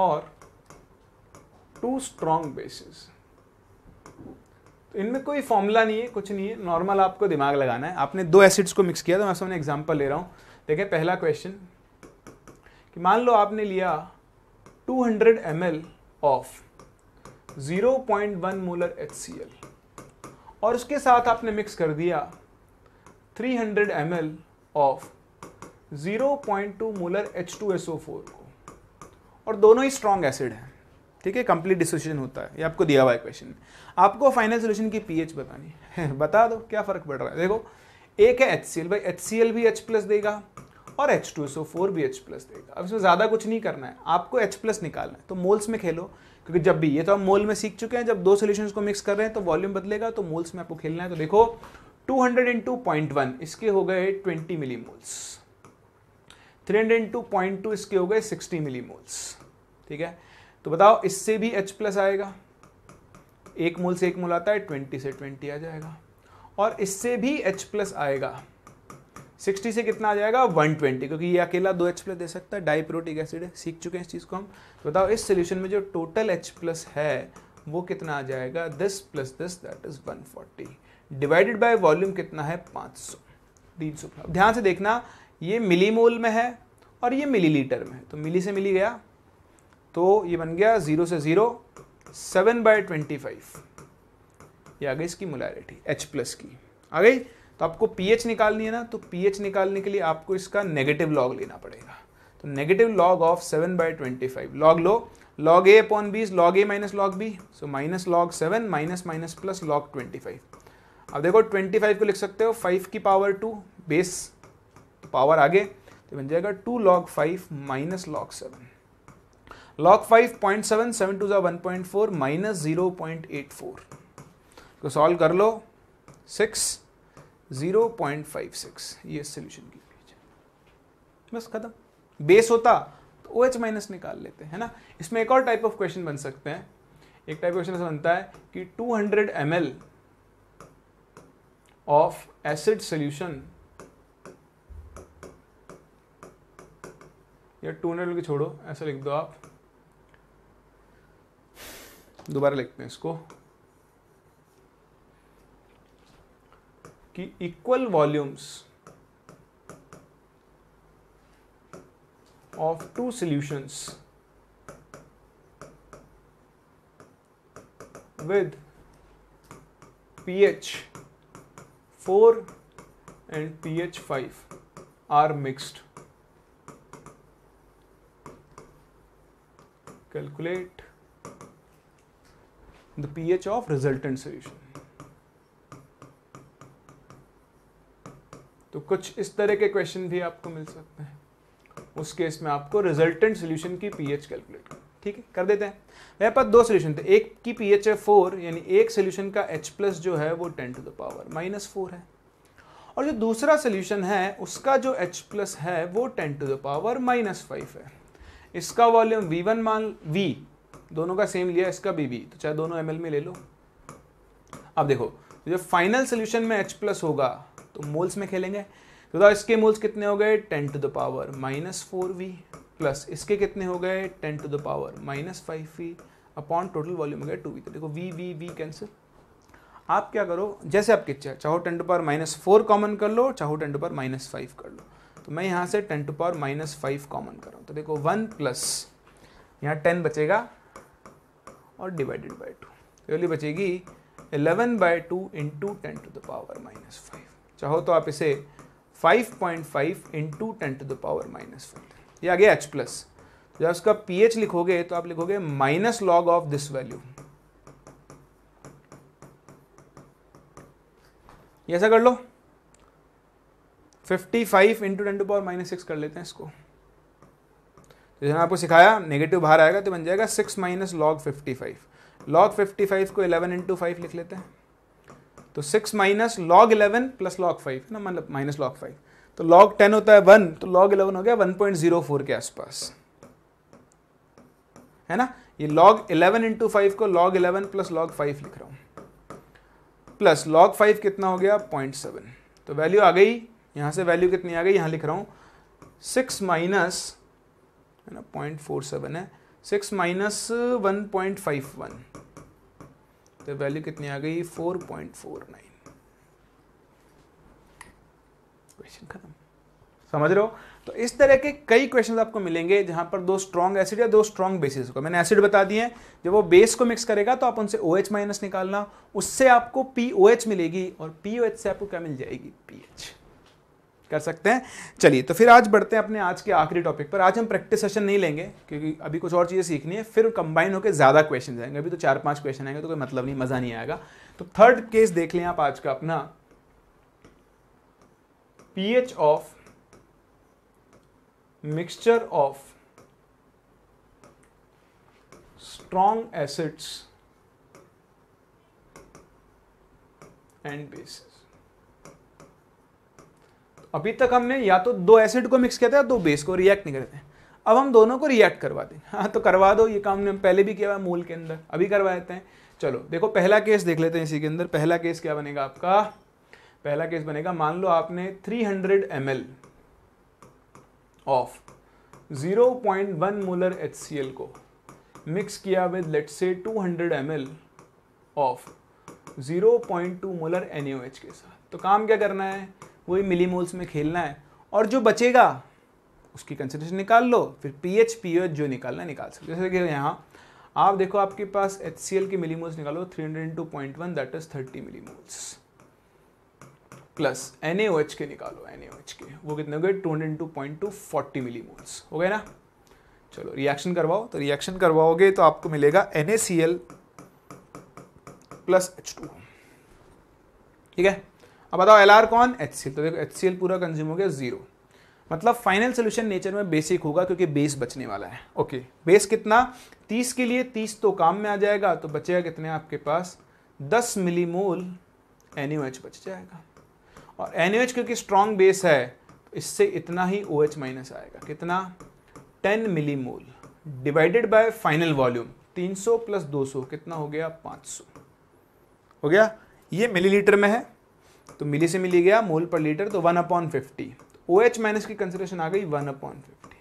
और टू स्ट्रांग बेसिस तो इनमें कोई फॉर्मूला नहीं है कुछ नहीं है नॉर्मल आपको दिमाग लगाना है आपने दो एसिड्स को मिक्स किया तो मैं सामने एग्जाम्पल ले रहा हूँ देखें पहला क्वेश्चन कि मान लो आपने लिया 200 hundred M L of zero point one molar H C L और उसके साथ आपने मिक्स कर दिया 300 hundred M L of 0.2 molar four को और दोनों ही स्ट्रॉन्ग एसिड हैं ठीक है कंप्लीट डिसोशन होता है ये आपको दिया हुआ है क्वेश्चन में आपको फाइनल सोल्यूशन की पीएच बतानी है [LAUGHS] बता दो क्या फ़र्क पड़ रहा है देखो एक है एच सी एल भाई एच सी एल भी एच प्लस देगा और एच टू सो फोर भी एच प्लस देगा अब इसमें ज़्यादा कुछ नहीं करना है आपको एच प्लस निकालना है तो मोल्स में खेलो क्योंकि जब भी ये तो हम मोल में सीख चुके हैं जब दो सोल्यूशन को मिक्स कर रहे हैं तो वॉल्यूम बदलेगा तो मोल्स में आपको खेलना है तो देखो two hundred into point one इसके हो गए twenty milli moles three hundred into point two इसके हो गए सिक्सटी मिली मोल्स ठीक है तो बताओ इससे भी एच प्लस आएगा एक मूल से एक मूल आता है ट्वेंटी से ट्वेंटी आ जाएगा और इससे भी एच प्लस आएगा सिक्सटी से कितना आ जाएगा वन ट्वेंटी क्योंकि ये अकेला दो एच प्लस दे सकता है डाईप्रोटिक एसिड है सीख चुके हैं इस चीज़ को हम तो बताओ इस सोल्यूशन में जो टोटल एच प्लस है वो कितना आ जाएगा दस प्लस दस that is one forty divided by volume कितना है पाँच सौ तीन सौ ध्यान से देखना ये मिलीमोल में है और ये मिलीलीटर में है तो मिली से मिली गया तो ये बन गया ज़ीरो से zero seven by twenty five ये आ गई इसकी मोलारिटी एच प्लस की आ गई तो आपको पीएच निकालनी है ना तो पीएच निकालने के लिए आपको इसका नेगेटिव लॉग लेना पड़ेगा तो negative log of seven by twenty five log लो log A upon B is log A minus log B so minus log seven minus minus plus log twenty five अब देखो ट्वेंटी फाइव को लिख सकते हो फाइव की power to base power आगे तो बन जाएगा two log five minus log seven log five point seven seven two point four minus four को सॉल्व कर लो फाइव सिक्स ये सोल्यूशन की बस खत्म बेस होता तो ओ एच माइनस निकाल लेते हैं ना इसमें एक और टाइप ऑफ क्वेश्चन बन सकते हैं एक टाइप क्वेश्चन ऐसा बनता है कि 200 hundred M L of acid solution या 200 हंड्रेड छोड़ो ऐसा लिख दो आप दोबारा लिखते हैं इसको कि equal volumes of two solutions with pH four and pH five are mixed calculate the pH of resultant solution. तो कुछ इस तरह के क्वेश्चन भी आपको मिल सकते हैं उस केस में आपको रिजल्टेंट सोल्यूशन की पीएच कैलकुलेट कर ठीक है कर देते हैं मेरे पास दो सोल्यूशन थे एक की पीएच है फोर यानी एक सोल्यूशन का एच प्लस जो है वो ten to the power minus four है और जो दूसरा सोल्यूशन है उसका जो एच प्लस है वो ten to the power minus five है इसका वॉल्यूम वी वन मान वी दोनों का सेम लिया इसका बी बी तो चाहे दोनों एम में ले लो अब देखो तो जब फाइनल सोल्यूशन में एच प्लस होगा तो मोल्स में खेलेंगे तो बताओ इसके मोल्स कितने हो गए ten to the power minus four V plus इसके कितने हो गए ten to the power minus five V upon total volume हो गया टू वी तो देखो वी वी वी कैंसिल आप क्या करो जैसे आपकी इच्छा चाहो ten to power minus four common कर लो चाहो ten to power minus five कर लो तो मैं यहाँ से ten to power minus five common कर रहा हूँ तो देखो वन प्लस यहाँ टेन बचेगा और डिवाइडेड बाय टू रियली बचेगी eleven by two into ten to the power minus five चाहो तो आप इसे five point five into ten to the power minus five ये आ गया एच प्लस जब उसका पी एच लिखोगे तो आप लिखोगे minus log of this value ऐसा कर लो 55 five into ten to power minus six कर लेते हैं इसको तो जैसे आपको सिखाया नेगेटिव बाहर आएगा तो बन जाएगा six minus log fifty five log fifty five को इलेवन इंटू फाइव लिख लेते हैं तो six minus log eleven plus log five ना मतलब माइनस लॉग फाइव तो लॉग टेन होता है वन तो लॉग इलेवन हो गया वन पॉइंट जीरो फोर के आसपास है ना ये लॉग इलेवन इंटू फाइव को log eleven plus log five लिख रहा हूँ प्लस लॉग फाइव कितना हो गया पॉइंट सेवन तो वैल्यू आ गई यहाँ से वैल्यू कितनी आ गई यहाँ लिख रहा हूँ सिक्स माइनस है ना पॉइंट फोर सेवन है six minus one point five one तो वैल्यू कितनी आ गई four point four nine question खत्म समझ रहे हो तो इस तरह के कई क्वेश्चन आपको मिलेंगे जहां पर दो स्ट्रॉन्ग एसिड या दो स्ट्रॉन्ग बेसिस को मैंने एसिड बता दिए हैं जब वो बेस को मिक्स करेगा तो आप उनसे ओ OH माइनस निकालना उससे आपको पी मिलेगी और पी से आपको क्या मिल जाएगी पी कर सकते हैं चलिए तो फिर आज बढ़ते हैं अपने आज के आखिरी टॉपिक पर आज हम प्रैक्टिस सेशन नहीं लेंगे क्योंकि अभी कुछ और चीज़ें सीखनी है फिर कंबाइन होकर ज़्यादा क्वेश्चन आएंगे अभी तो चार पांच क्वेश्चन आएंगे तो कोई मतलब नहीं मज़ा नहीं आएगा तो थर्ड केस देख लें आप आज का अपना pH of mixture of strong acids and bases अभी तक हमने या तो दो एसिड को मिक्स किया था या दो बेस को रिएक्ट नहीं करते अब हम दोनों को रिएक्ट करवा दें हाँ तो करवा दो ये काम हमने पहले भी किया हुआ मूल के अंदर अभी करवा देते हैं चलो देखो पहला केस देख लेते हैं इसी के अंदर पहला केस क्या बनेगा आपका पहला केस बनेगा मान लो आपने 300 hundred M of 0.1 molar L को मिक्स किया with let's say 200 hundred of 0.2 molar NaOH के साथ तो काम क्या करना है वो वही मिली मोल्स में खेलना है और जो बचेगा उसकी कंसेंट्रेशन निकाल लो फिर पी एच पी एच जो निकालना है निकाल सकते जैसे कि यहाँ आप देखो आपके पास एच सी एल के मिली मोल्स निकालो three hundred two point one that is thirty milli moles plus N A H के निकालो एन ए एच के वो कितने हो गए two hundred two point two forty milli moles हो गए ना चलो रिएक्शन करवाओ तो रिएक्शन करवाओगे तो आपको मिलेगा N A C L plus H two ठीक है अब बताओ एल आर कौन एच सी एल तो देखो एच सी एल पूरा कंज्यूम हो गया जीरो मतलब फाइनल सोल्यूशन नेचर में बेसिक होगा क्योंकि बेस बचने वाला है ओके बेस कितना तीस के लिए तीस तो काम में आ जाएगा तो बचेगा कितने आपके पास दस मिलीमोल एन एच बच जाएगा और एन क्योंकि स्ट्रांग बेस है तो इससे इतना ही ओ एच माइनस आएगा कितना ten mole divided by final volume तीन सौ प्लस दो सौ कितना हो गया सौ हो गया ये मिलीलीटर में है तो मिली से मिली गया मोल पर लीटर तो one upon fifty O H minus की कंसिडरेशन आ गई वन अपॉन फिफ्टी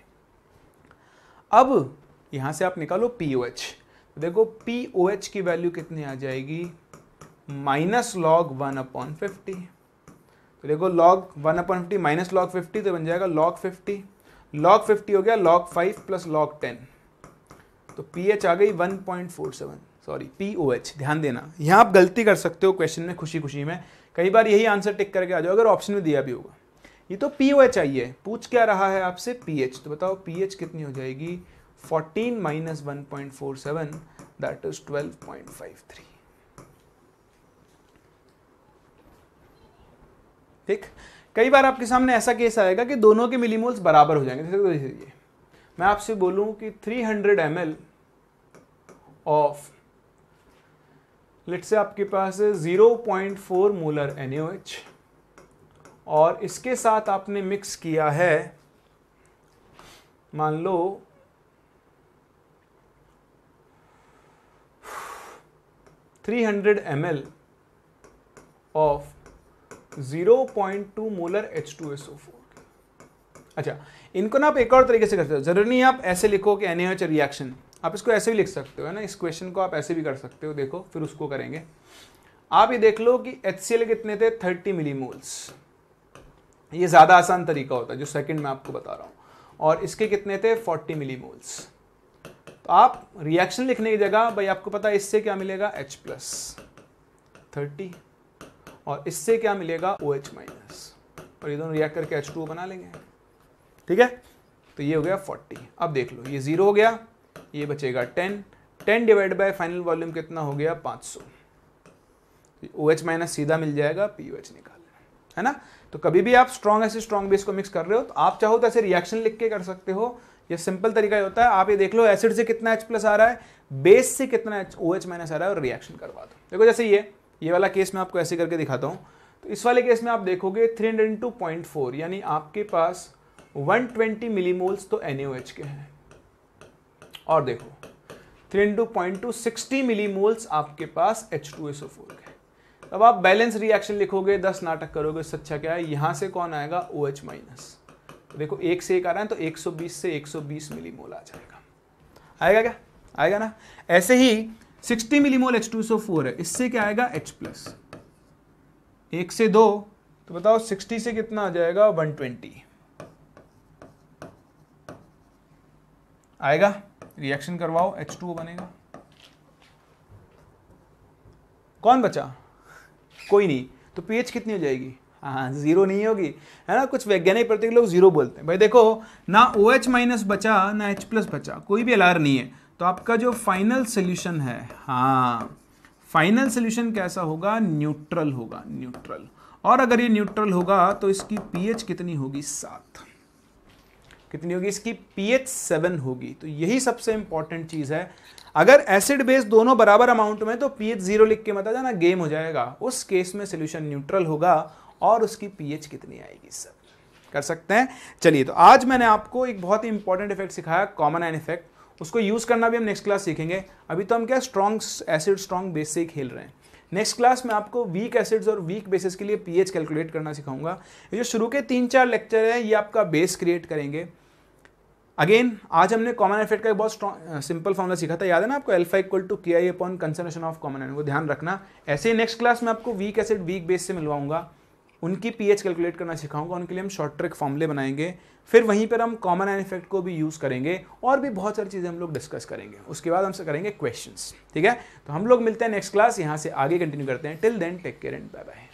अब यहां से आप निकालो पी ओ एच देखो पी ओ एच की वैल्यू कितनी आ जाएगी minus log one upon fifty तो देखो log one upon fifty minus log fifty तो बन जाएगा लॉग फिफ्टी लॉग फिफ्टी हो गया log five plus log ten तो पी एच आ गई one point four seven sorry P O H ध्यान देना यहां आप गलती कर सकते हो क्वेश्चन में खुशी खुशी में कई बार यही आंसर टिक करके आ जाओ अगर ऑप्शन में दिया भी होगा ये तो पी ओ एच आइए पूछ क्या रहा है आपसे पी तो बताओ पी कितनी हो जाएगी fourteen minus one point four seven that is twelve point five three ठीक कई बार आपके सामने ऐसा केस आएगा कि दोनों के मिलीमोल्स बराबर हो जाएंगे जैसे मैं आपसे बोलूं कि 300 hundred M of late let's आपके पास है 0.4 मोलर एच और इसके साथ आपने मिक्स किया है मान लो three hundred M L of zero point two molar H two S O four अच्छा इनको ना आप एक और तरीके से करते हो जरूरी नहीं आप ऐसे लिखो कि एन एच रिएक्शन आप इसको ऐसे भी लिख सकते हो है ना इस क्वेश्चन को आप ऐसे भी कर सकते हो देखो फिर उसको करेंगे आप ये देख लो कि एच कितने थे थर्टी मिली मोल्स ये ज़्यादा आसान तरीका होता है जो सेकंड में आपको बता रहा हूँ और इसके कितने थे 40 मिली मोल्स तो आप रिएक्शन लिखने की जगह भाई आपको पता है इससे क्या मिलेगा H प्लस थर्टी और इससे क्या मिलेगा ओ OH माइनस और ये दोनों रिएक्ट करके H2O बना लेंगे ठीक है तो ये हो गया 40 अब देख लो ये ज़ीरो हो गया ये बचेगा ten ten divide by final volume कितना हो गया पाँच सौ ओ एच माइनस सीधा मिल जाएगा पी ओ एच निकाल है ना तो कभी भी आप स्ट्रॉन्ग ऐसे स्ट्रॉन्ग बेस को मिक्स कर रहे हो तो आप चाहो तो ऐसे रिएक्शन लिख के कर सकते हो ये सिंपल तरीका होता है आप ये देख लो एसिड से कितना एच प्लस आ रहा है बेस से कितना ओ एच माइनस आ रहा है और रिएक्शन करवा दो देखो जैसे ये ये वाला केस मैं आपको ऐसे करके दिखाता हूँ तो इस वाले केस में आप देखोगे three hundred two point four यानी आपके पास वन ट्वेंटी मिलीमोल्स तो एन के हैं और देखो three into point two sixty milli moles आपके पास H two S O four है अब आप बैलेंस रिएक्शन लिखोगे दस नाटक करोगे सच्चा क्या है यहाँ से कौन आएगा ओ एच माइनस देखो एक से एक आ रहा है तो 120 से 120 मोल आ जाएगा आएगा क्या आएगा ना ऐसे ही 60 मोल एच टू फोर है इससे क्या आएगा एच प्लस एक से दो तो बताओ 60 से कितना आ जाएगा 120 आएगा रिएक्शन करवाओ एच टू बनेगा कौन बचा कोई नहीं तो पीएच कितनी हो जाएगी हाँ जीरो नहीं होगी है ना कुछ वैज्ञानिक प्रत्येक लोग जीरो बोलते हैं भाई देखो ना ओ एच माइनस बचा ना एच प्लस बचा कोई भी अलार नहीं है तो आपका जो फाइनल सोल्यूशन है हाँ फाइनल सोल्यूशन कैसा होगा न्यूट्रल होगा न्यूट्रल और अगर ये न्यूट्रल होगा तो इसकी पीएच कितनी होगी सात कितनी होगी इसकी पीएच सेवन होगी तो यही सबसे इंपॉर्टेंट चीज़ है अगर एसिड बेस दोनों बराबर अमाउंट में तो पीएच जीरो लिख के मत जाना गेम हो जाएगा उस केस में सोल्यूशन न्यूट्रल होगा और उसकी पीएच कितनी आएगी सब कर सकते हैं चलिए तो आज मैंने आपको एक बहुत ही इंपॉर्टेंट इफेक्ट सिखाया कॉमन एन इफेक्ट उसको यूज़ करना भी हम नेक्स्ट क्लास सीखेंगे अभी तो हम क्या स्ट्रॉन्ग एसिड स्ट्रॉन्ग बेस से ही खेल रहे हैं नेक्स्ट क्लास में आपको वीक एसिड्स और वीक बेसिस के लिए पीएच कैलकुलेट करना सिखाऊंगा ये जो शुरू के तीन चार लेक्चर हैं ये आपका बेस क्रिएट करेंगे अगेन आज हमने कॉमन एफेक्ट का एक बहुत सिंपल फॉर्मला सीखा था याद है ना आपको alpha equal to K I upon concentration of common ion वो ध्यान रखना ऐसे ही नेक्स्ट क्लास में आपको वीक एसिड वीक बेस से मिलवाऊंगा उनकी पीएच कैलकुलेट करना सिखाऊंगा उनके लिए हम शॉर्ट ट्रिक फॉर्मले बनाएंगे फिर वहीं पर हम कॉमन एन इफेक्ट को भी यूज़ करेंगे और भी बहुत सारी चीज़ें हम लोग डिस्कस करेंगे उसके बाद हमसे करेंगे क्वेश्चंस ठीक है तो हम लोग मिलते हैं नेक्स्ट क्लास यहाँ से आगे कंटिन्यू करते हैं till then take care and bye bye